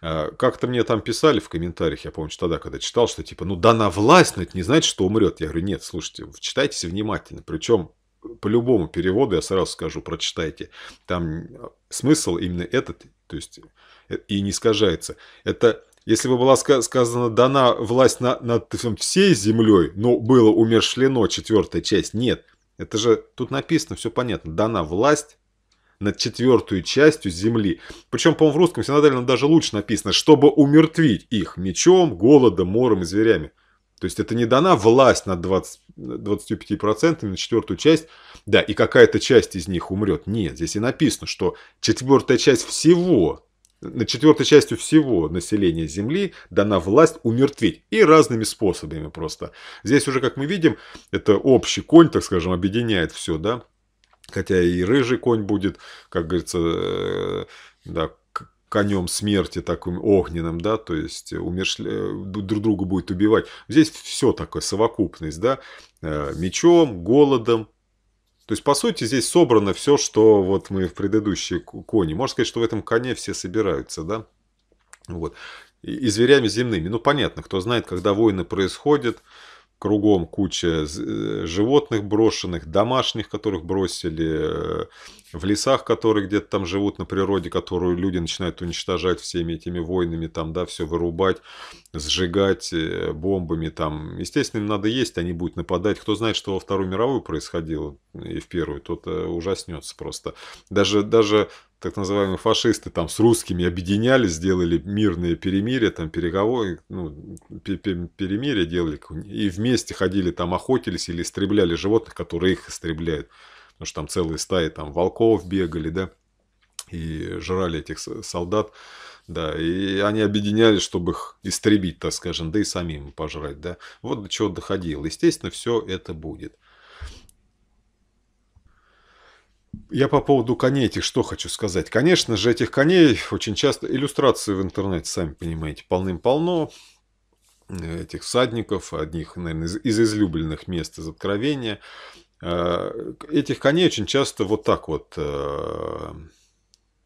А, как-то мне там писали в комментариях, я помню, что тогда, когда читал, что типа, ну дана власть, но это не значит, что умрет. Я говорю, нет, слушайте, читайте внимательно. Причем по любому переводы я сразу скажу, прочитайте. Там смысл именно этот, то есть э, и не искажается. Это если бы была сказана дана власть на, над всей землей, но было умершлено четвертая часть, нет. Это же тут написано, все понятно. Дана власть над четвертую частью земли. Причем, по-моему, в русском синодально даже лучше написано, чтобы умертвить их мечом, голодом, мором и зверями. То есть это не дана власть над 20, 25% на четвертую часть, да, и какая-то часть из них умрет. Нет, здесь и написано, что четвертая часть всего, на четвертой частью всего населения Земли дана власть умертвить. И разными способами просто. Здесь уже, как мы видим, это общий конь, так скажем, объединяет все, да. Хотя и рыжий конь будет, как говорится, э, да, конем смерти таким огненным, да, то есть э, умершля... Э, друг друга будет убивать. Здесь все такое, совокупность, да, э, мечом, голодом. То есть, по сути, здесь собрано все, что вот мы в предыдущие кони. Можно сказать, что в этом коне все собираются, да. Вот. И, и зверями земными. Ну, понятно, кто знает, когда войны происходят, кругом куча э, животных брошенных, домашних, которых бросили, э, в лесах, которые где-то там живут на природе, которую люди начинают уничтожать всеми этими войнами, там, да, все вырубать, сжигать э, бомбами, там. Естественно, им надо есть, они будут нападать. Кто знает, что во Вторую мировую происходило и в Первую, тот ужаснется просто. Даже, даже так называемые фашисты там с русскими объединялись, сделали мирные перемирия, там переговоры, ну, перемирия делали, и вместе ходили там охотились или истребляли животных, которые их истребляют. Потому что там целые стаи там волков бегали, да, и жрали этих солдат, да, и они объединялись, чтобы их истребить, так скажем, да и самим пожрать, да. Вот до чего доходило. Естественно, все это будет. Я по поводу коней этих что хочу сказать. Конечно же, этих коней очень часто иллюстрации в интернете, сами понимаете, полным-полно. Э, этих всадников, одних, наверное, из, из излюбленных мест из Откровения. Э, этих коней очень часто вот так вот э,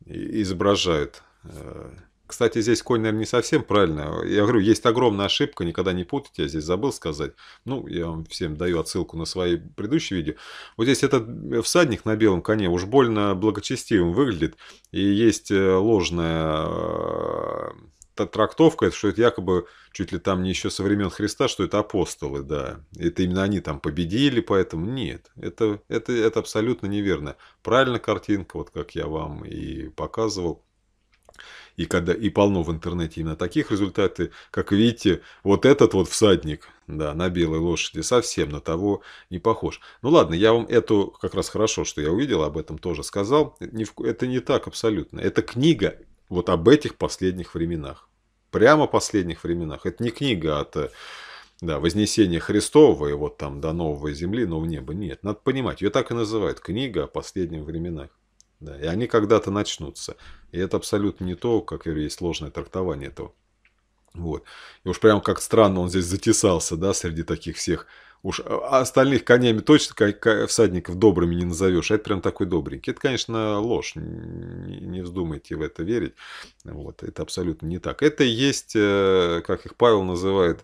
изображают кстати, здесь конь, наверное, не совсем правильно. Я говорю, есть огромная ошибка, никогда не путайте, я здесь забыл сказать. Ну, я вам всем даю отсылку на свои предыдущие видео. Вот здесь этот э, всадник на белом коне уж больно благочестивым выглядит. И есть э, ложная э, трактовка, что это якобы чуть ли там не еще со времен Христа, что это апостолы, да. Это именно они там победили, поэтому нет. Это, это, это абсолютно неверно. Правильно картинка, вот как я вам и показывал и, когда, и полно в интернете именно таких результаты, как видите, вот этот вот всадник, да, на белой лошади совсем на того не похож. Ну ладно, я вам эту, как раз хорошо, что я увидел, об этом тоже сказал. Это не так абсолютно. Это книга вот об этих последних временах. Прямо последних временах. Это не книга от да, Вознесение Христова и вот там до новой земли, но в небо. Нет, надо понимать, ее так и называют. Книга о последних временах. Да, и они когда-то начнутся. И это абсолютно не то, как я есть ложное трактование этого. Вот. И уж прям как странно он здесь затесался, да, среди таких всех Уж э, остальных конями точно всадников добрыми не назовешь. это прям такой добренький. Это, конечно, ложь. Не вздумайте в это верить. Вот, это абсолютно не так. Это есть, э, как их Павел называет,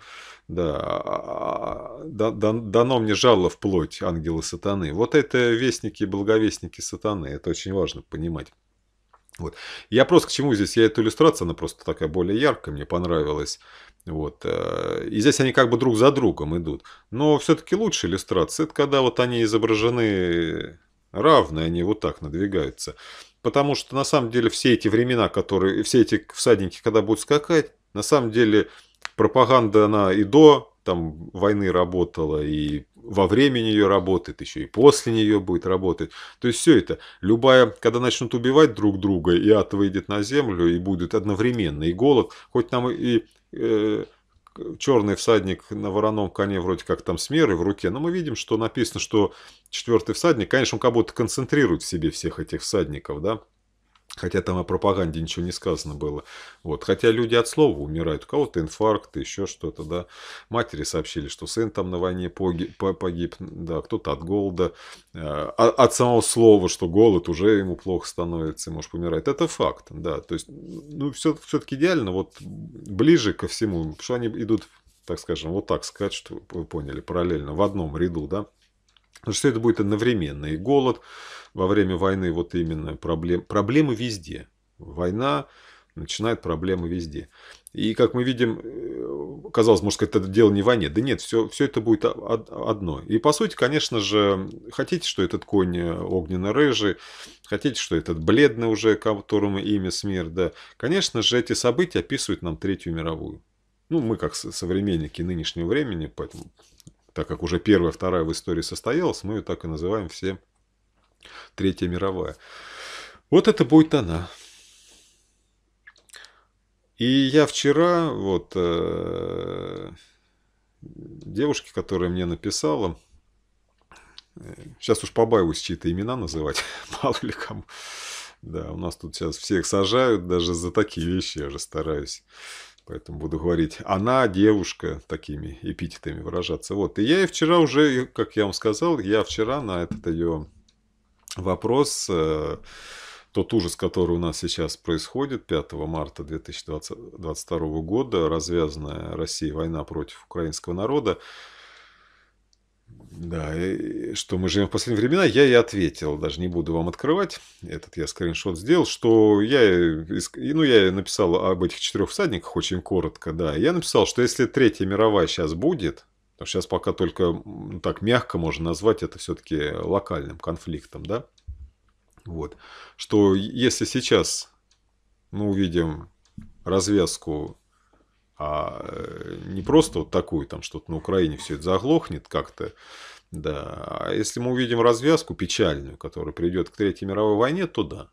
да, а, а, а, дано мне жало вплоть ангелы сатаны. Вот это вестники и благовестники сатаны. Это очень важно понимать. Вот. Я просто к чему здесь, я эту иллюстрацию, она просто такая более яркая, мне понравилась. Вот. Э, и здесь они как бы друг за другом идут. Но все-таки лучше иллюстрация, это когда вот они изображены равные, они вот так надвигаются. Потому что на самом деле все эти времена, которые, все эти всадники, когда будут скакать, на самом деле пропаганда она и до там войны работала, и во время нее работает, еще и после нее будет работать. То есть все это, любая, когда начнут убивать друг друга, и ад выйдет на землю, и будет одновременно и голод, хоть нам и Э, черный всадник на вороном коне вроде как там с мерой в руке, но мы видим, что написано, что четвертый всадник, конечно, он как будто концентрирует в себе всех этих всадников, да, Хотя там о пропаганде ничего не сказано было. Вот. Хотя люди от слова умирают. У кого-то инфаркт, еще что-то, да. Матери сообщили, что сын там на войне погиб, погиб да, кто-то от голода. Э, а, от самого слова, что голод уже ему плохо становится, может, умирать, Это факт, да. То есть, ну, все-таки идеально вот ближе ко всему. что они идут, так скажем, вот так сказать, что вы поняли, параллельно, в одном ряду, да. Потому что это будет одновременно и голод, во время войны вот именно проблем, проблемы везде. Война начинает проблемы везде. И как мы видим, э, казалось, можно сказать, это дело не в войне. Да нет, все, все это будет одно. И по сути, конечно же, хотите, что этот конь э, огненно-рыжий, хотите, что этот бледный уже, которому имя смерть, да. Конечно же, эти события описывают нам Третью мировую. Ну, мы как современники нынешнего времени, поэтому, так как уже первая, вторая в истории состоялась, мы ее так и называем все Третья мировая. Вот это будет она. И я вчера вот э, девушке, которая мне написала, э, сейчас уж побаиваюсь чьи-то имена называть, <laughs> мало ли кому. Да, у нас тут сейчас всех сажают, даже за такие вещи я же стараюсь. Поэтому буду говорить «она», «девушка» такими эпитетами выражаться. Вот. И я и вчера уже, как я вам сказал, я вчера на этот ее вопрос, э, тот ужас, который у нас сейчас происходит 5 марта 2022 года, развязанная Россия война против украинского народа, да, и что мы живем в последние времена, я и ответил, даже не буду вам открывать, этот я скриншот сделал, что я, ну, я написал об этих четырех всадниках очень коротко, да, я написал, что если Третья мировая сейчас будет, Потому что сейчас пока только так мягко можно назвать это все-таки локальным конфликтом, да? Вот. Что если сейчас мы увидим развязку, а э, не просто вот такую, там что-то на Украине все это заглохнет как-то, да, а если мы увидим развязку печальную, которая придет к Третьей мировой войне, то да,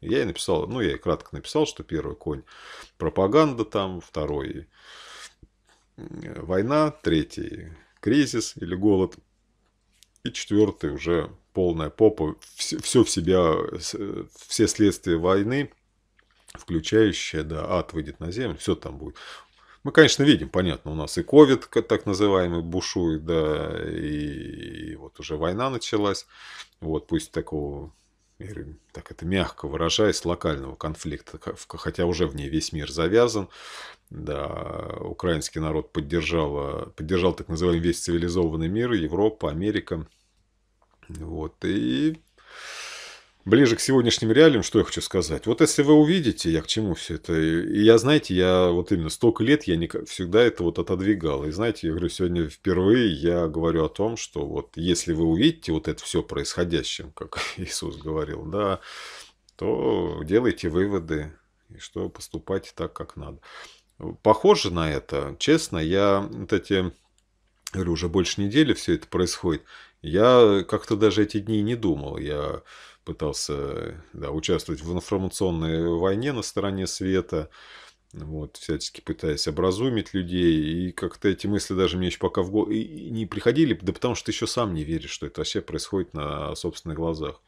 я и написал, ну, я и кратко написал, что первый конь – пропаганда там, второй война, третий кризис или голод, и четвертый уже полная попа, все, все в себя, все следствия войны, включающие да, ад выйдет на землю, все там будет. Мы, конечно, видим, понятно, у нас и ковид, так называемый, бушует, да, и, и вот уже война началась. Вот, пусть такого так это мягко выражаясь, локального конфликта, хотя уже в ней весь мир завязан. Да, украинский народ поддержал, поддержал так называемый весь цивилизованный мир, Европа, Америка. Вот, и ближе к сегодняшним реалиям, что я хочу сказать. Вот если вы увидите, я к чему все это. И я, знаете, я вот именно столько лет я не, всегда это вот отодвигал. И знаете, я говорю, сегодня впервые я говорю о том, что вот если вы увидите вот это все происходящее, как <laughs> Иисус говорил, да, то делайте выводы, и что поступайте так, как надо. Похоже на это, честно, я вот эти, говорю, уже больше недели все это происходит. Я как-то даже эти дни не думал. Я пытался да, участвовать в информационной войне на стороне света, вот, всячески пытаясь образумить людей, и как-то эти мысли даже мне еще пока в голову и не приходили, да потому что ты еще сам не веришь, что это вообще происходит на собственных глазах.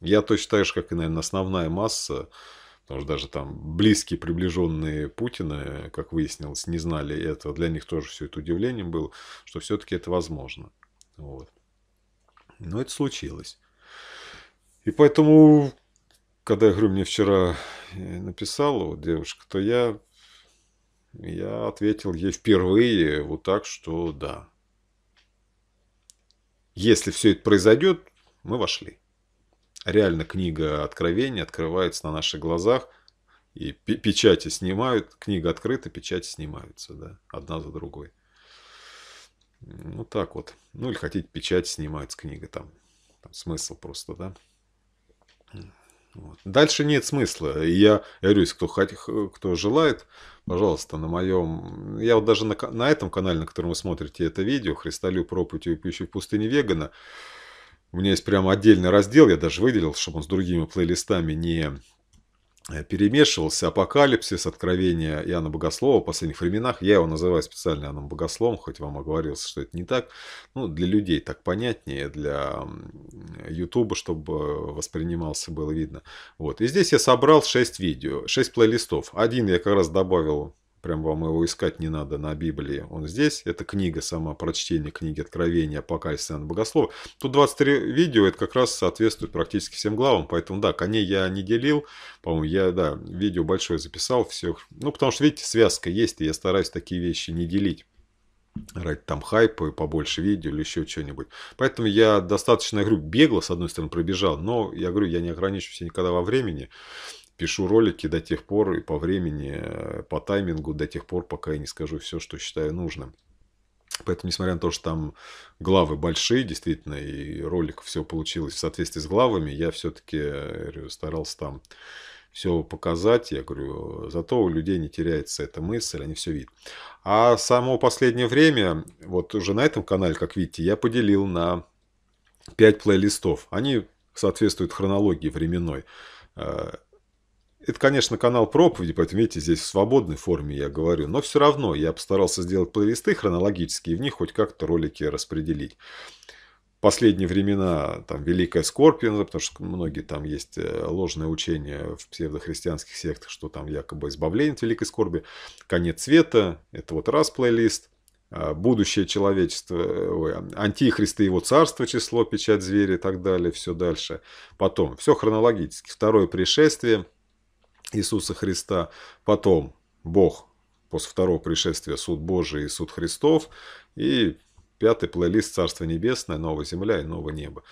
Я точно так же, как и, наверное, основная масса, потому что даже там близкие приближенные Путина, как выяснилось, не знали этого, для них тоже все это удивлением было, что все-таки это возможно. Вот. Но это случилось. И поэтому, когда, я говорю, мне вчера э, написала вот девушка, то я, я ответил ей впервые вот так, что да. Если все это произойдет, мы вошли. Реально книга Откровения открывается на наших глазах, и печати снимают, книга открыта, печати снимаются, да, одна за другой. Ну, так вот. Ну, или хотите, печать снимается, книга там, там смысл просто, да. Вот. Дальше нет смысла. Я, я говорю, если кто, кто желает, пожалуйста, на моем... Я вот даже на, на этом канале, на котором вы смотрите это видео, «Христолю, проповедью и пищу в пустыне вегана», у меня есть прямо отдельный раздел, я даже выделил, чтобы он с другими плейлистами не Э, перемешивался апокалипсис, откровение Иоанна Богослова в последних временах. Я его называю специально Иоанном Богословом, хоть вам оговорился, что это не так. Ну, для людей так понятнее, для Ютуба, чтобы воспринимался, было видно. Вот. И здесь я собрал 6 видео, 6 плейлистов. Один я как раз добавил Прям вам его искать не надо на Библии. Он здесь. Это книга сама, прочтение книги Откровения, Апокалипсис Иоанна Богослова. Тут 23 видео, это как раз соответствует практически всем главам. Поэтому, да, коней я не делил. По-моему, я, да, видео большое записал. Все. Ну, потому что, видите, связка есть, и я стараюсь такие вещи не делить ради там хайпа и побольше видео или еще что-нибудь. Поэтому я достаточно, я говорю, бегло, с одной стороны, пробежал, но, я говорю, я не ограничиваюсь никогда во времени пишу ролики до тех пор и по времени, э, по таймингу, до тех пор, пока я не скажу все, что считаю нужным. Поэтому, несмотря на то, что там главы большие, действительно, и ролик все получилось в соответствии с главами, я все-таки э, старался там все показать. Я говорю, зато у людей не теряется эта мысль, они все видят. А само последнее время, вот уже на этом канале, как видите, я поделил на 5 плейлистов. Они соответствуют хронологии временной. Э, это, конечно, канал проповеди, поэтому, видите, здесь в свободной форме я говорю, но все равно я постарался сделать плейлисты хронологические, и в них хоть как-то ролики распределить. Последние времена, там, Великая Скорпион, потому что многие там есть э, ложное учение в псевдохристианских сектах, что там якобы избавление от Великой Скорби, Конец Света, это вот раз плейлист, а, будущее человечества, э, ой, и его царство, число, печать зверя и так далее, все дальше. Потом, все хронологически. Второе пришествие – Иисуса Христа, потом Бог после второго пришествия суд Божий и суд Христов, и пятый плейлист Царство Небесное, Новая Земля и Новое Небо.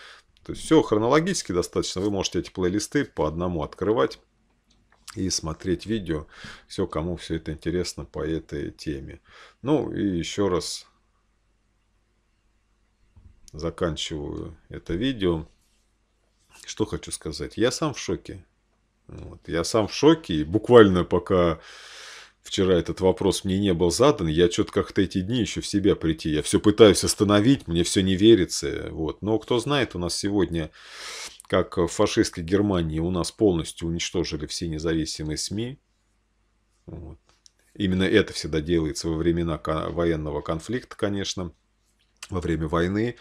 То есть все хронологически достаточно, вы можете эти плейлисты по одному открывать и смотреть видео, все, кому все это интересно по этой теме. Ну и еще раз заканчиваю это видео. Что хочу сказать. Я сам в шоке. Вот. Я сам в шоке, и буквально пока вчера этот вопрос мне не был задан, я что-то как-то эти дни еще в себя прийти. Я все пытаюсь остановить, мне все не верится. Вот. Но кто знает, у нас сегодня, как в фашистской Германии, у нас полностью уничтожили все независимые СМИ. Вот. Именно это всегда делается во времена военного конфликта, конечно, во время войны.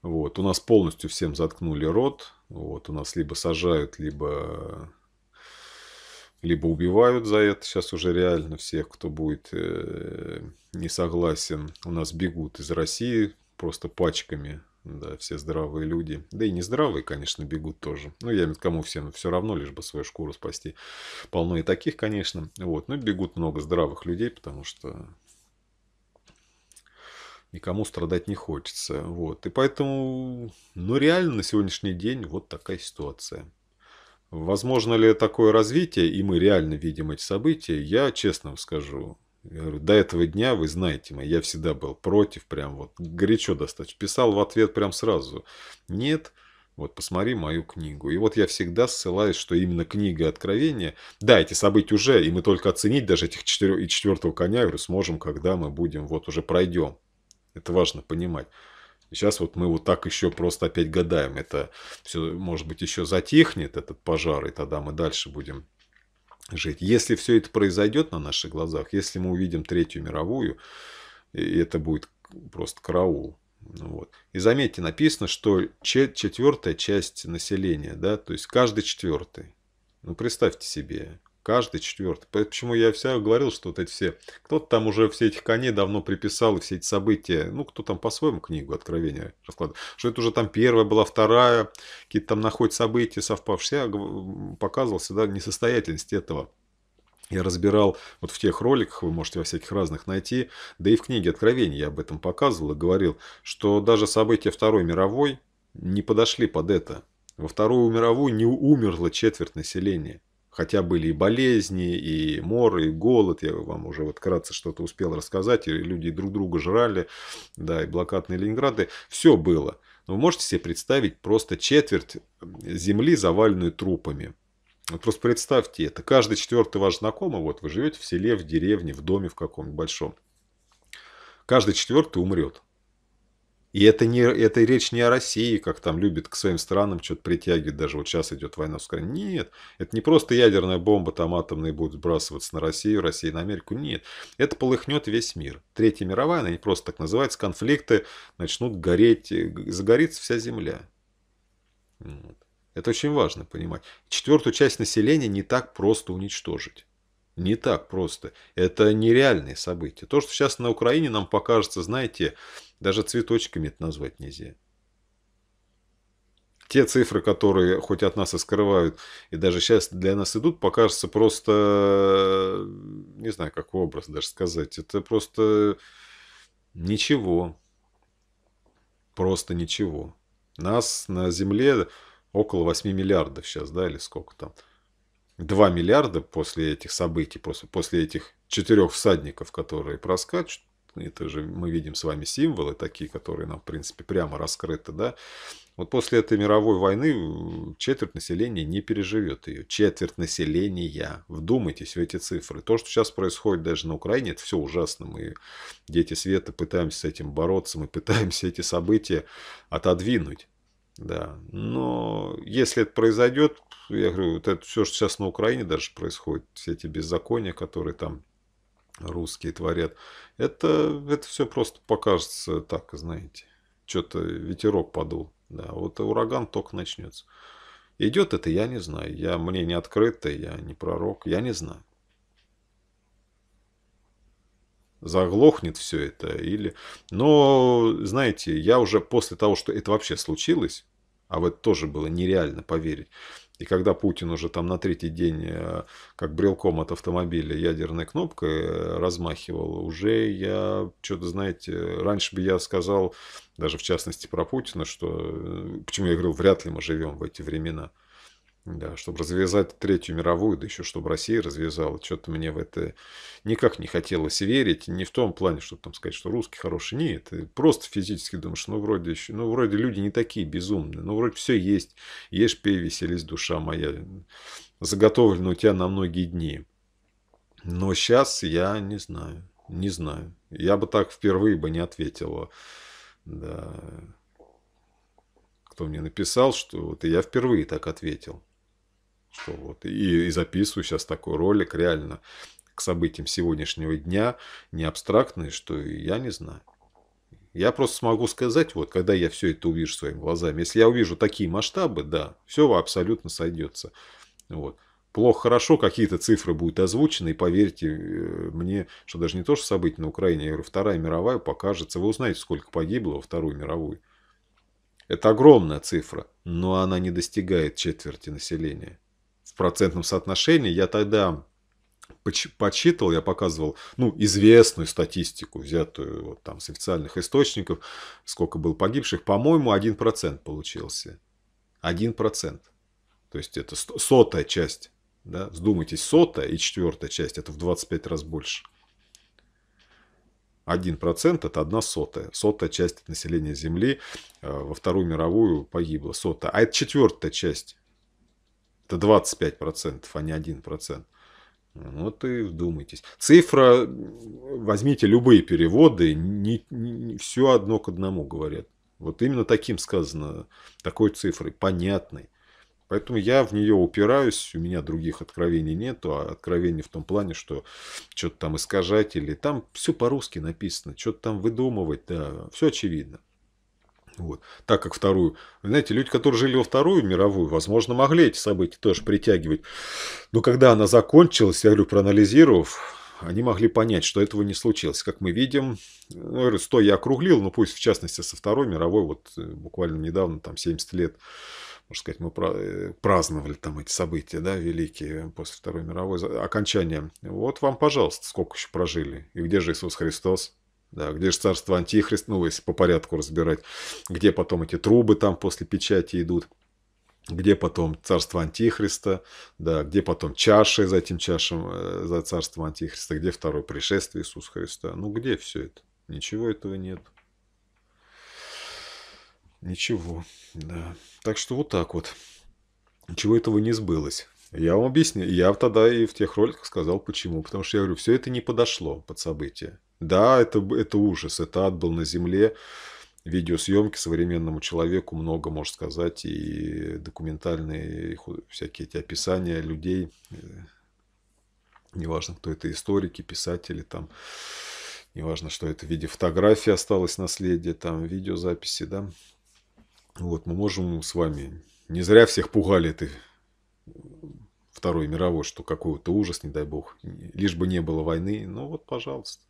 Вот. У нас полностью всем заткнули рот. Вот. У нас либо сажают, либо либо убивают за это. Сейчас уже реально всех, кто будет э, не согласен, у нас бегут из России просто пачками. Да, все здравые люди. Да и нездравые, конечно, бегут тоже. Ну, я имею кому всем все равно, лишь бы свою шкуру спасти. Полно и таких, конечно. Вот. Но ну, бегут много здравых людей, потому что никому страдать не хочется. Вот. И поэтому, ну, реально на сегодняшний день вот такая ситуация. Возможно ли такое развитие, и мы реально видим эти события, я честно вам скажу. до этого дня, вы знаете, я всегда был против, прям вот горячо достаточно. Писал в ответ прям сразу. Нет, вот посмотри мою книгу. И вот я всегда ссылаюсь, что именно книга Откровения, да, эти события уже, и мы только оценить даже этих четырех и четвертого коня, говорю, сможем, когда мы будем, вот уже пройдем. Это важно понимать. Сейчас вот мы вот так еще просто опять гадаем. Это все, может быть, еще затихнет, этот пожар, и тогда мы дальше будем жить. Если все это произойдет на наших глазах, если мы увидим Третью мировую, и это будет просто караул. Ну вот. И заметьте, написано, что четвертая часть населения, да, то есть каждый четвертый. Ну, представьте себе, Каждый четвертый. Почему я всегда говорил, что вот эти все... Кто-то там уже все этих коней давно приписал, и все эти события. Ну, кто там по-своему книгу Откровения раскладывает. Что это уже там первая была, вторая. Какие-то там находят события, совпавшие. Я показывал всегда несостоятельность этого. Я разбирал вот в тех роликах, вы можете во всяких разных найти, да и в книге Откровения я об этом показывал и говорил, что даже события Второй мировой не подошли под это. Во Вторую мировую не умерло четверть населения хотя были и болезни, и мор, и голод, я вам уже вот вкратце что-то успел рассказать, и люди друг друга жрали, да, и блокадные Ленинграды, все было. Но вы можете себе представить просто четверть земли, заваленную трупами. Вот просто представьте это. Каждый четвертый ваш знакомый, вот вы живете в селе, в деревне, в доме в каком нибудь большом. Каждый четвертый умрет. И это, не, это речь не о России, как там любит к своим странам что-то притягивать, даже вот сейчас идет война в Украине. Нет, это не просто ядерная бомба там атомные будут сбрасываться на Россию, Россия на Америку. Нет, это полыхнет весь мир. Третья мировая, она не просто так называется, конфликты начнут гореть, э, загорится вся земля. Вот. Это очень важно понимать. Четвертую часть населения не так просто уничтожить. Не так просто. Это нереальные события. То, что сейчас на Украине нам покажется, знаете, даже цветочками это назвать нельзя. Те цифры, которые хоть от нас и скрывают, и даже сейчас для нас идут, покажутся просто, не знаю, как образ даже сказать, это просто ничего. Просто ничего. Нас на Земле около 8 миллиардов сейчас, да, или сколько там. 2 миллиарда после этих событий, после, этих четырех всадников, которые проскачут, это же мы видим с вами символы такие, которые нам, в принципе, прямо раскрыты, да, вот после этой мировой войны четверть населения не переживет ее. Четверть населения. Вдумайтесь в эти цифры. То, что сейчас происходит даже на Украине, это все ужасно. Мы, дети света, пытаемся с этим бороться. Мы пытаемся эти события отодвинуть. Да. Но если это произойдет, я говорю, вот это все, что сейчас на Украине даже происходит, все эти беззакония, которые там русские творят. Это, это все просто покажется так, знаете. Что-то ветерок подул. Да, вот ураган только начнется. Идет это, я не знаю. Я, мне не открыто, я не пророк, я не знаю. Заглохнет все это или... Но, знаете, я уже после того, что это вообще случилось, а в это тоже было нереально поверить. И когда Путин уже там на третий день, э, как брелком от автомобиля, ядерной кнопкой э, размахивал, уже я, что-то, знаете, раньше бы я сказал, даже в частности про Путина, что, почему э, я говорил, вряд ли мы живем в эти времена – да, чтобы развязать Третью мировую, да еще чтобы Россия развязала, что-то мне в это никак не хотелось верить. Не в том плане, чтобы там сказать, что русский хороший. Нет, ты просто физически думаешь, ну вроде, еще, ну вроде люди не такие безумные, ну вроде все есть. Ешь, пей, веселись, душа моя. Заготовлено у тебя на многие дни. Но сейчас я не знаю, не знаю. Я бы так впервые бы не ответила. Да кто мне написал, что вот и я впервые так ответил что вот. И, и записываю сейчас такой ролик реально к событиям сегодняшнего дня, не абстрактные, что я не знаю. Я просто смогу сказать, вот, когда я все это увижу своими глазами. Если я увижу такие масштабы, да, все абсолютно сойдется. Вот. Плохо, хорошо, какие-то цифры будут озвучены, и поверьте э, мне, что даже не то, что события на Украине, я говорю, Вторая мировая покажется, вы узнаете, сколько погибло во Вторую мировую. Это огромная цифра, но она не достигает четверти населения процентном соотношении, я тогда подсчитывал, я показывал ну, известную статистику, взятую вот, там, с официальных источников, сколько было погибших, по-моему, 1% получился. 1%. То есть это сотая часть. Да? Вздумайтесь, сотая и четвертая часть, это в 25 раз больше. 1% это одна сотая. Сотая часть от населения Земли э, во Вторую мировую погибла. Сотая. А это четвертая часть это 25%, а не 1%. Вот и вдумайтесь. Цифра, возьмите любые переводы, не, не, все одно к одному говорят. Вот именно таким сказано, такой цифрой, понятной. Поэтому я в нее упираюсь, у меня других откровений нету, а откровений в том плане, что что-то там искажать или там все по-русски написано, что-то там выдумывать, да, все очевидно. Вот. Так как вторую. Знаете, люди, которые жили во Вторую мировую, возможно, могли эти события тоже притягивать. Но когда она закончилась, я говорю, проанализировав, они могли понять, что этого не случилось. Как мы видим, 100 ну, я округлил, но ну, пусть в частности со Второй мировой, вот э, буквально недавно, там 70 лет, можно сказать, мы э, праздновали там эти события, да, великие после Второй мировой, окончания. Вот вам, пожалуйста, сколько еще прожили, и где же Иисус Христос? Да, где же царство Антихрист, ну, если по порядку разбирать, где потом эти трубы там после печати идут, где потом царство Антихриста, да, где потом чаши за этим чашем, э, за царством Антихриста, где второе пришествие Иисуса Христа. Ну, где все это? Ничего этого нет. Ничего, да. Так что вот так вот. Ничего этого не сбылось. Я вам объясню. Я тогда и в тех роликах сказал, почему. Потому что я говорю, все это не подошло под события. Да, это, это ужас, это ад был на земле. Видеосъемки современному человеку много, можно сказать, и документальные и всякие эти описания людей, э, неважно, кто это, историки, писатели, там, неважно, что это в виде фотографии осталось наследие, там, видеозаписи, да. Вот, мы можем с вами, не зря всех пугали этой Второй мировой, что какой-то ужас, не дай бог, лишь бы не было войны, ну вот, пожалуйста.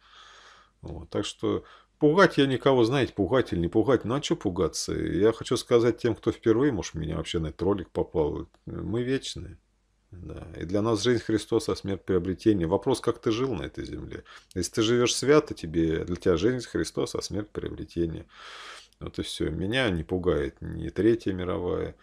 Вот. Так что пугать я никого, знаете, пугать или не пугать, ну а что пугаться? Я хочу сказать тем, кто впервые, может, меня вообще на этот ролик попал, мы вечные. Да. И для нас жизнь Христоса, смерть приобретение. Вопрос, как ты жил на этой земле. Если ты живешь свято, тебе, для тебя жизнь Христоса, смерть приобретение. Вот и все. Меня не пугает ни Третья мировая,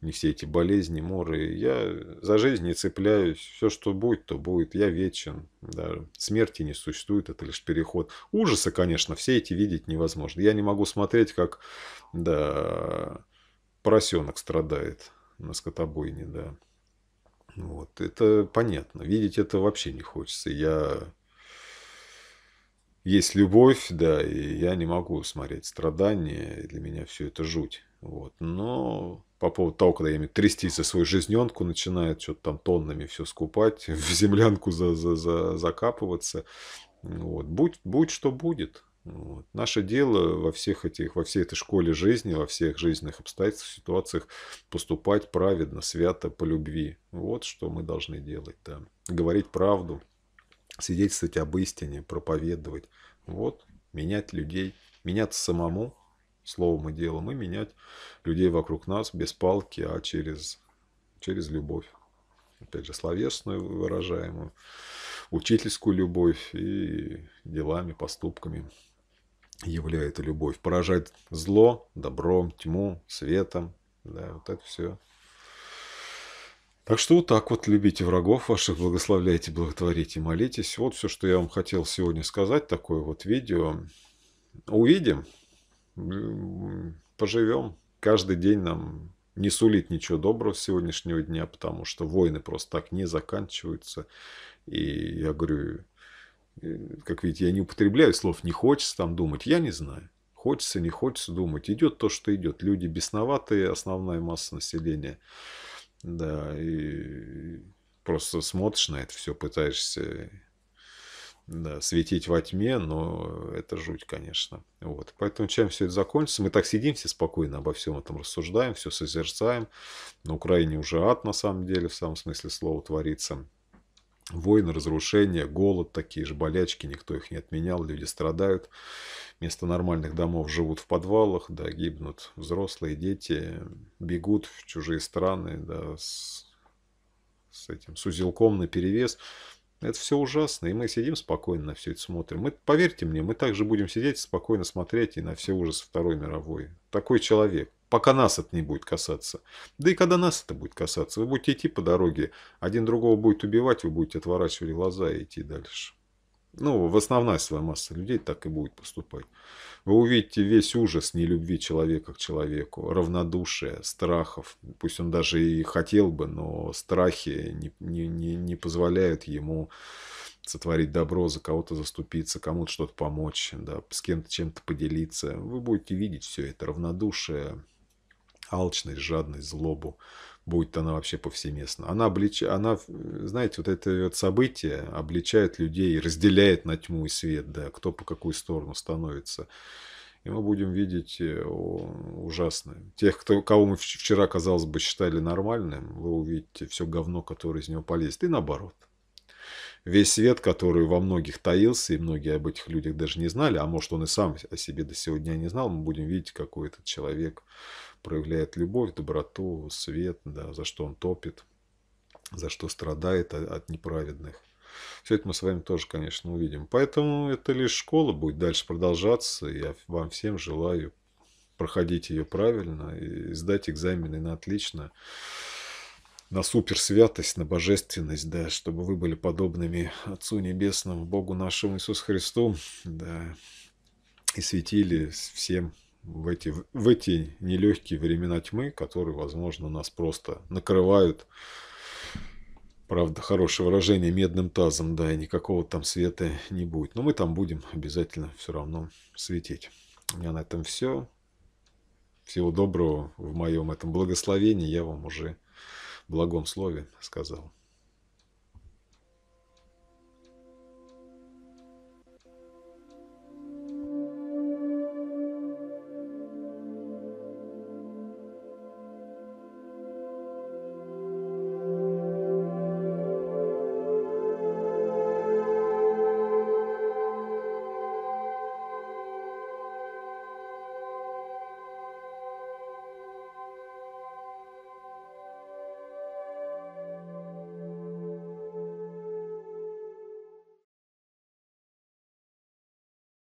не все эти болезни, моры. Я за жизнь не цепляюсь. Все, что будет, то будет. Я вечен. Даже смерти не существует, это лишь переход. Ужасы, конечно, все эти видеть невозможно. Я не могу смотреть, как да, поросенок страдает на скотобойне, да. Вот, это понятно. Видеть это вообще не хочется. Я есть любовь, да, и я не могу смотреть страдания, для меня все это жуть. Вот. Но по поводу того, когда я имею трястись за свою жизненку, начинает что-то там тоннами все скупать, <laughs> в землянку за -за -за закапываться. Вот. Будь, будь что будет. Вот. Наше дело во всех этих, во всей этой школе жизни, во всех жизненных обстоятельствах, ситуациях поступать праведно, свято, по любви. Вот что мы должны делать. Да. Говорить правду, свидетельствовать об истине, проповедовать. Вот, менять людей, меняться самому – словом и делом, и менять людей вокруг нас без палки, а через, через любовь. Опять же, словесную выражаемую, учительскую любовь и делами, поступками является любовь. Поражать зло, добром, тьму, светом. Да, вот это все. Так что вот так вот любите врагов ваших, благословляйте, благотворите, молитесь. Вот все, что я вам хотел сегодня сказать, такое вот видео. Увидим поживем. Каждый день нам не сулит ничего доброго с сегодняшнего дня, потому что войны просто так не заканчиваются. И я говорю, э, как видите, я не употребляю слов «не хочется там думать», я не знаю. Хочется, не хочется думать. Идет то, что идет. Люди бесноватые, основная масса населения. Да, и просто смотришь на это все, пытаешься да, светить во тьме, но это жуть, конечно. Вот. Поэтому чем все это закончится? Мы так сидим все спокойно обо всем этом рассуждаем, все созерцаем. На Украине уже ад, на самом деле, в самом смысле слова творится. Войны, разрушения, голод, такие же болячки, никто их не отменял, люди страдают. Вместо нормальных домов живут в подвалах, да, гибнут взрослые, дети, бегут в чужие страны, да, с, с этим, с узелком на перевес это все ужасно, и мы сидим спокойно на все это смотрим. Мы, поверьте мне, мы также будем сидеть спокойно смотреть и на все ужасы Второй мировой. Такой человек. Пока нас это не будет касаться. Да и когда нас это будет касаться, вы будете идти по дороге, один другого будет убивать, вы будете отворачивать глаза и идти дальше. Ну, в основная своя масса людей так и будет поступать. Вы увидите весь ужас нелюбви человека к человеку, равнодушие, страхов. Пусть он даже и хотел бы, но страхи не, не, не, не позволяют ему сотворить добро, за кого-то заступиться, кому-то что-то помочь, да, с кем-то чем-то поделиться. Вы будете видеть все это равнодушие, алчность, жадность, злобу будет она вообще повсеместно. Она, облич... она знаете, вот это вот событие обличает людей, разделяет на тьму и свет, да, кто по какую сторону становится. И мы будем видеть э, ужасное. Тех, кто, кого мы вчера, казалось бы, считали нормальным, вы увидите все говно, которое из него полезет. И наоборот. Весь свет, который во многих таился, и многие об этих людях даже не знали, а может он и сам о себе до сегодня не знал, мы будем видеть, какой этот человек проявляет любовь, доброту, свет, да, за что он топит, за что страдает от неправедных. Все это мы с вами тоже, конечно, увидим. Поэтому это лишь школа будет дальше продолжаться. Я вам всем желаю проходить ее правильно и сдать экзамены на отлично, на суперсвятость, на божественность, да, чтобы вы были подобными Отцу Небесному, Богу нашему Иисусу Христу, да, и светили всем в эти, в эти нелегкие времена тьмы, которые, возможно, нас просто накрывают, правда, хорошее выражение, медным тазом, да, и никакого там света не будет. Но мы там будем обязательно все равно светить. У меня на этом все. Всего доброго в моем этом благословении. Я вам уже в благом слове сказал.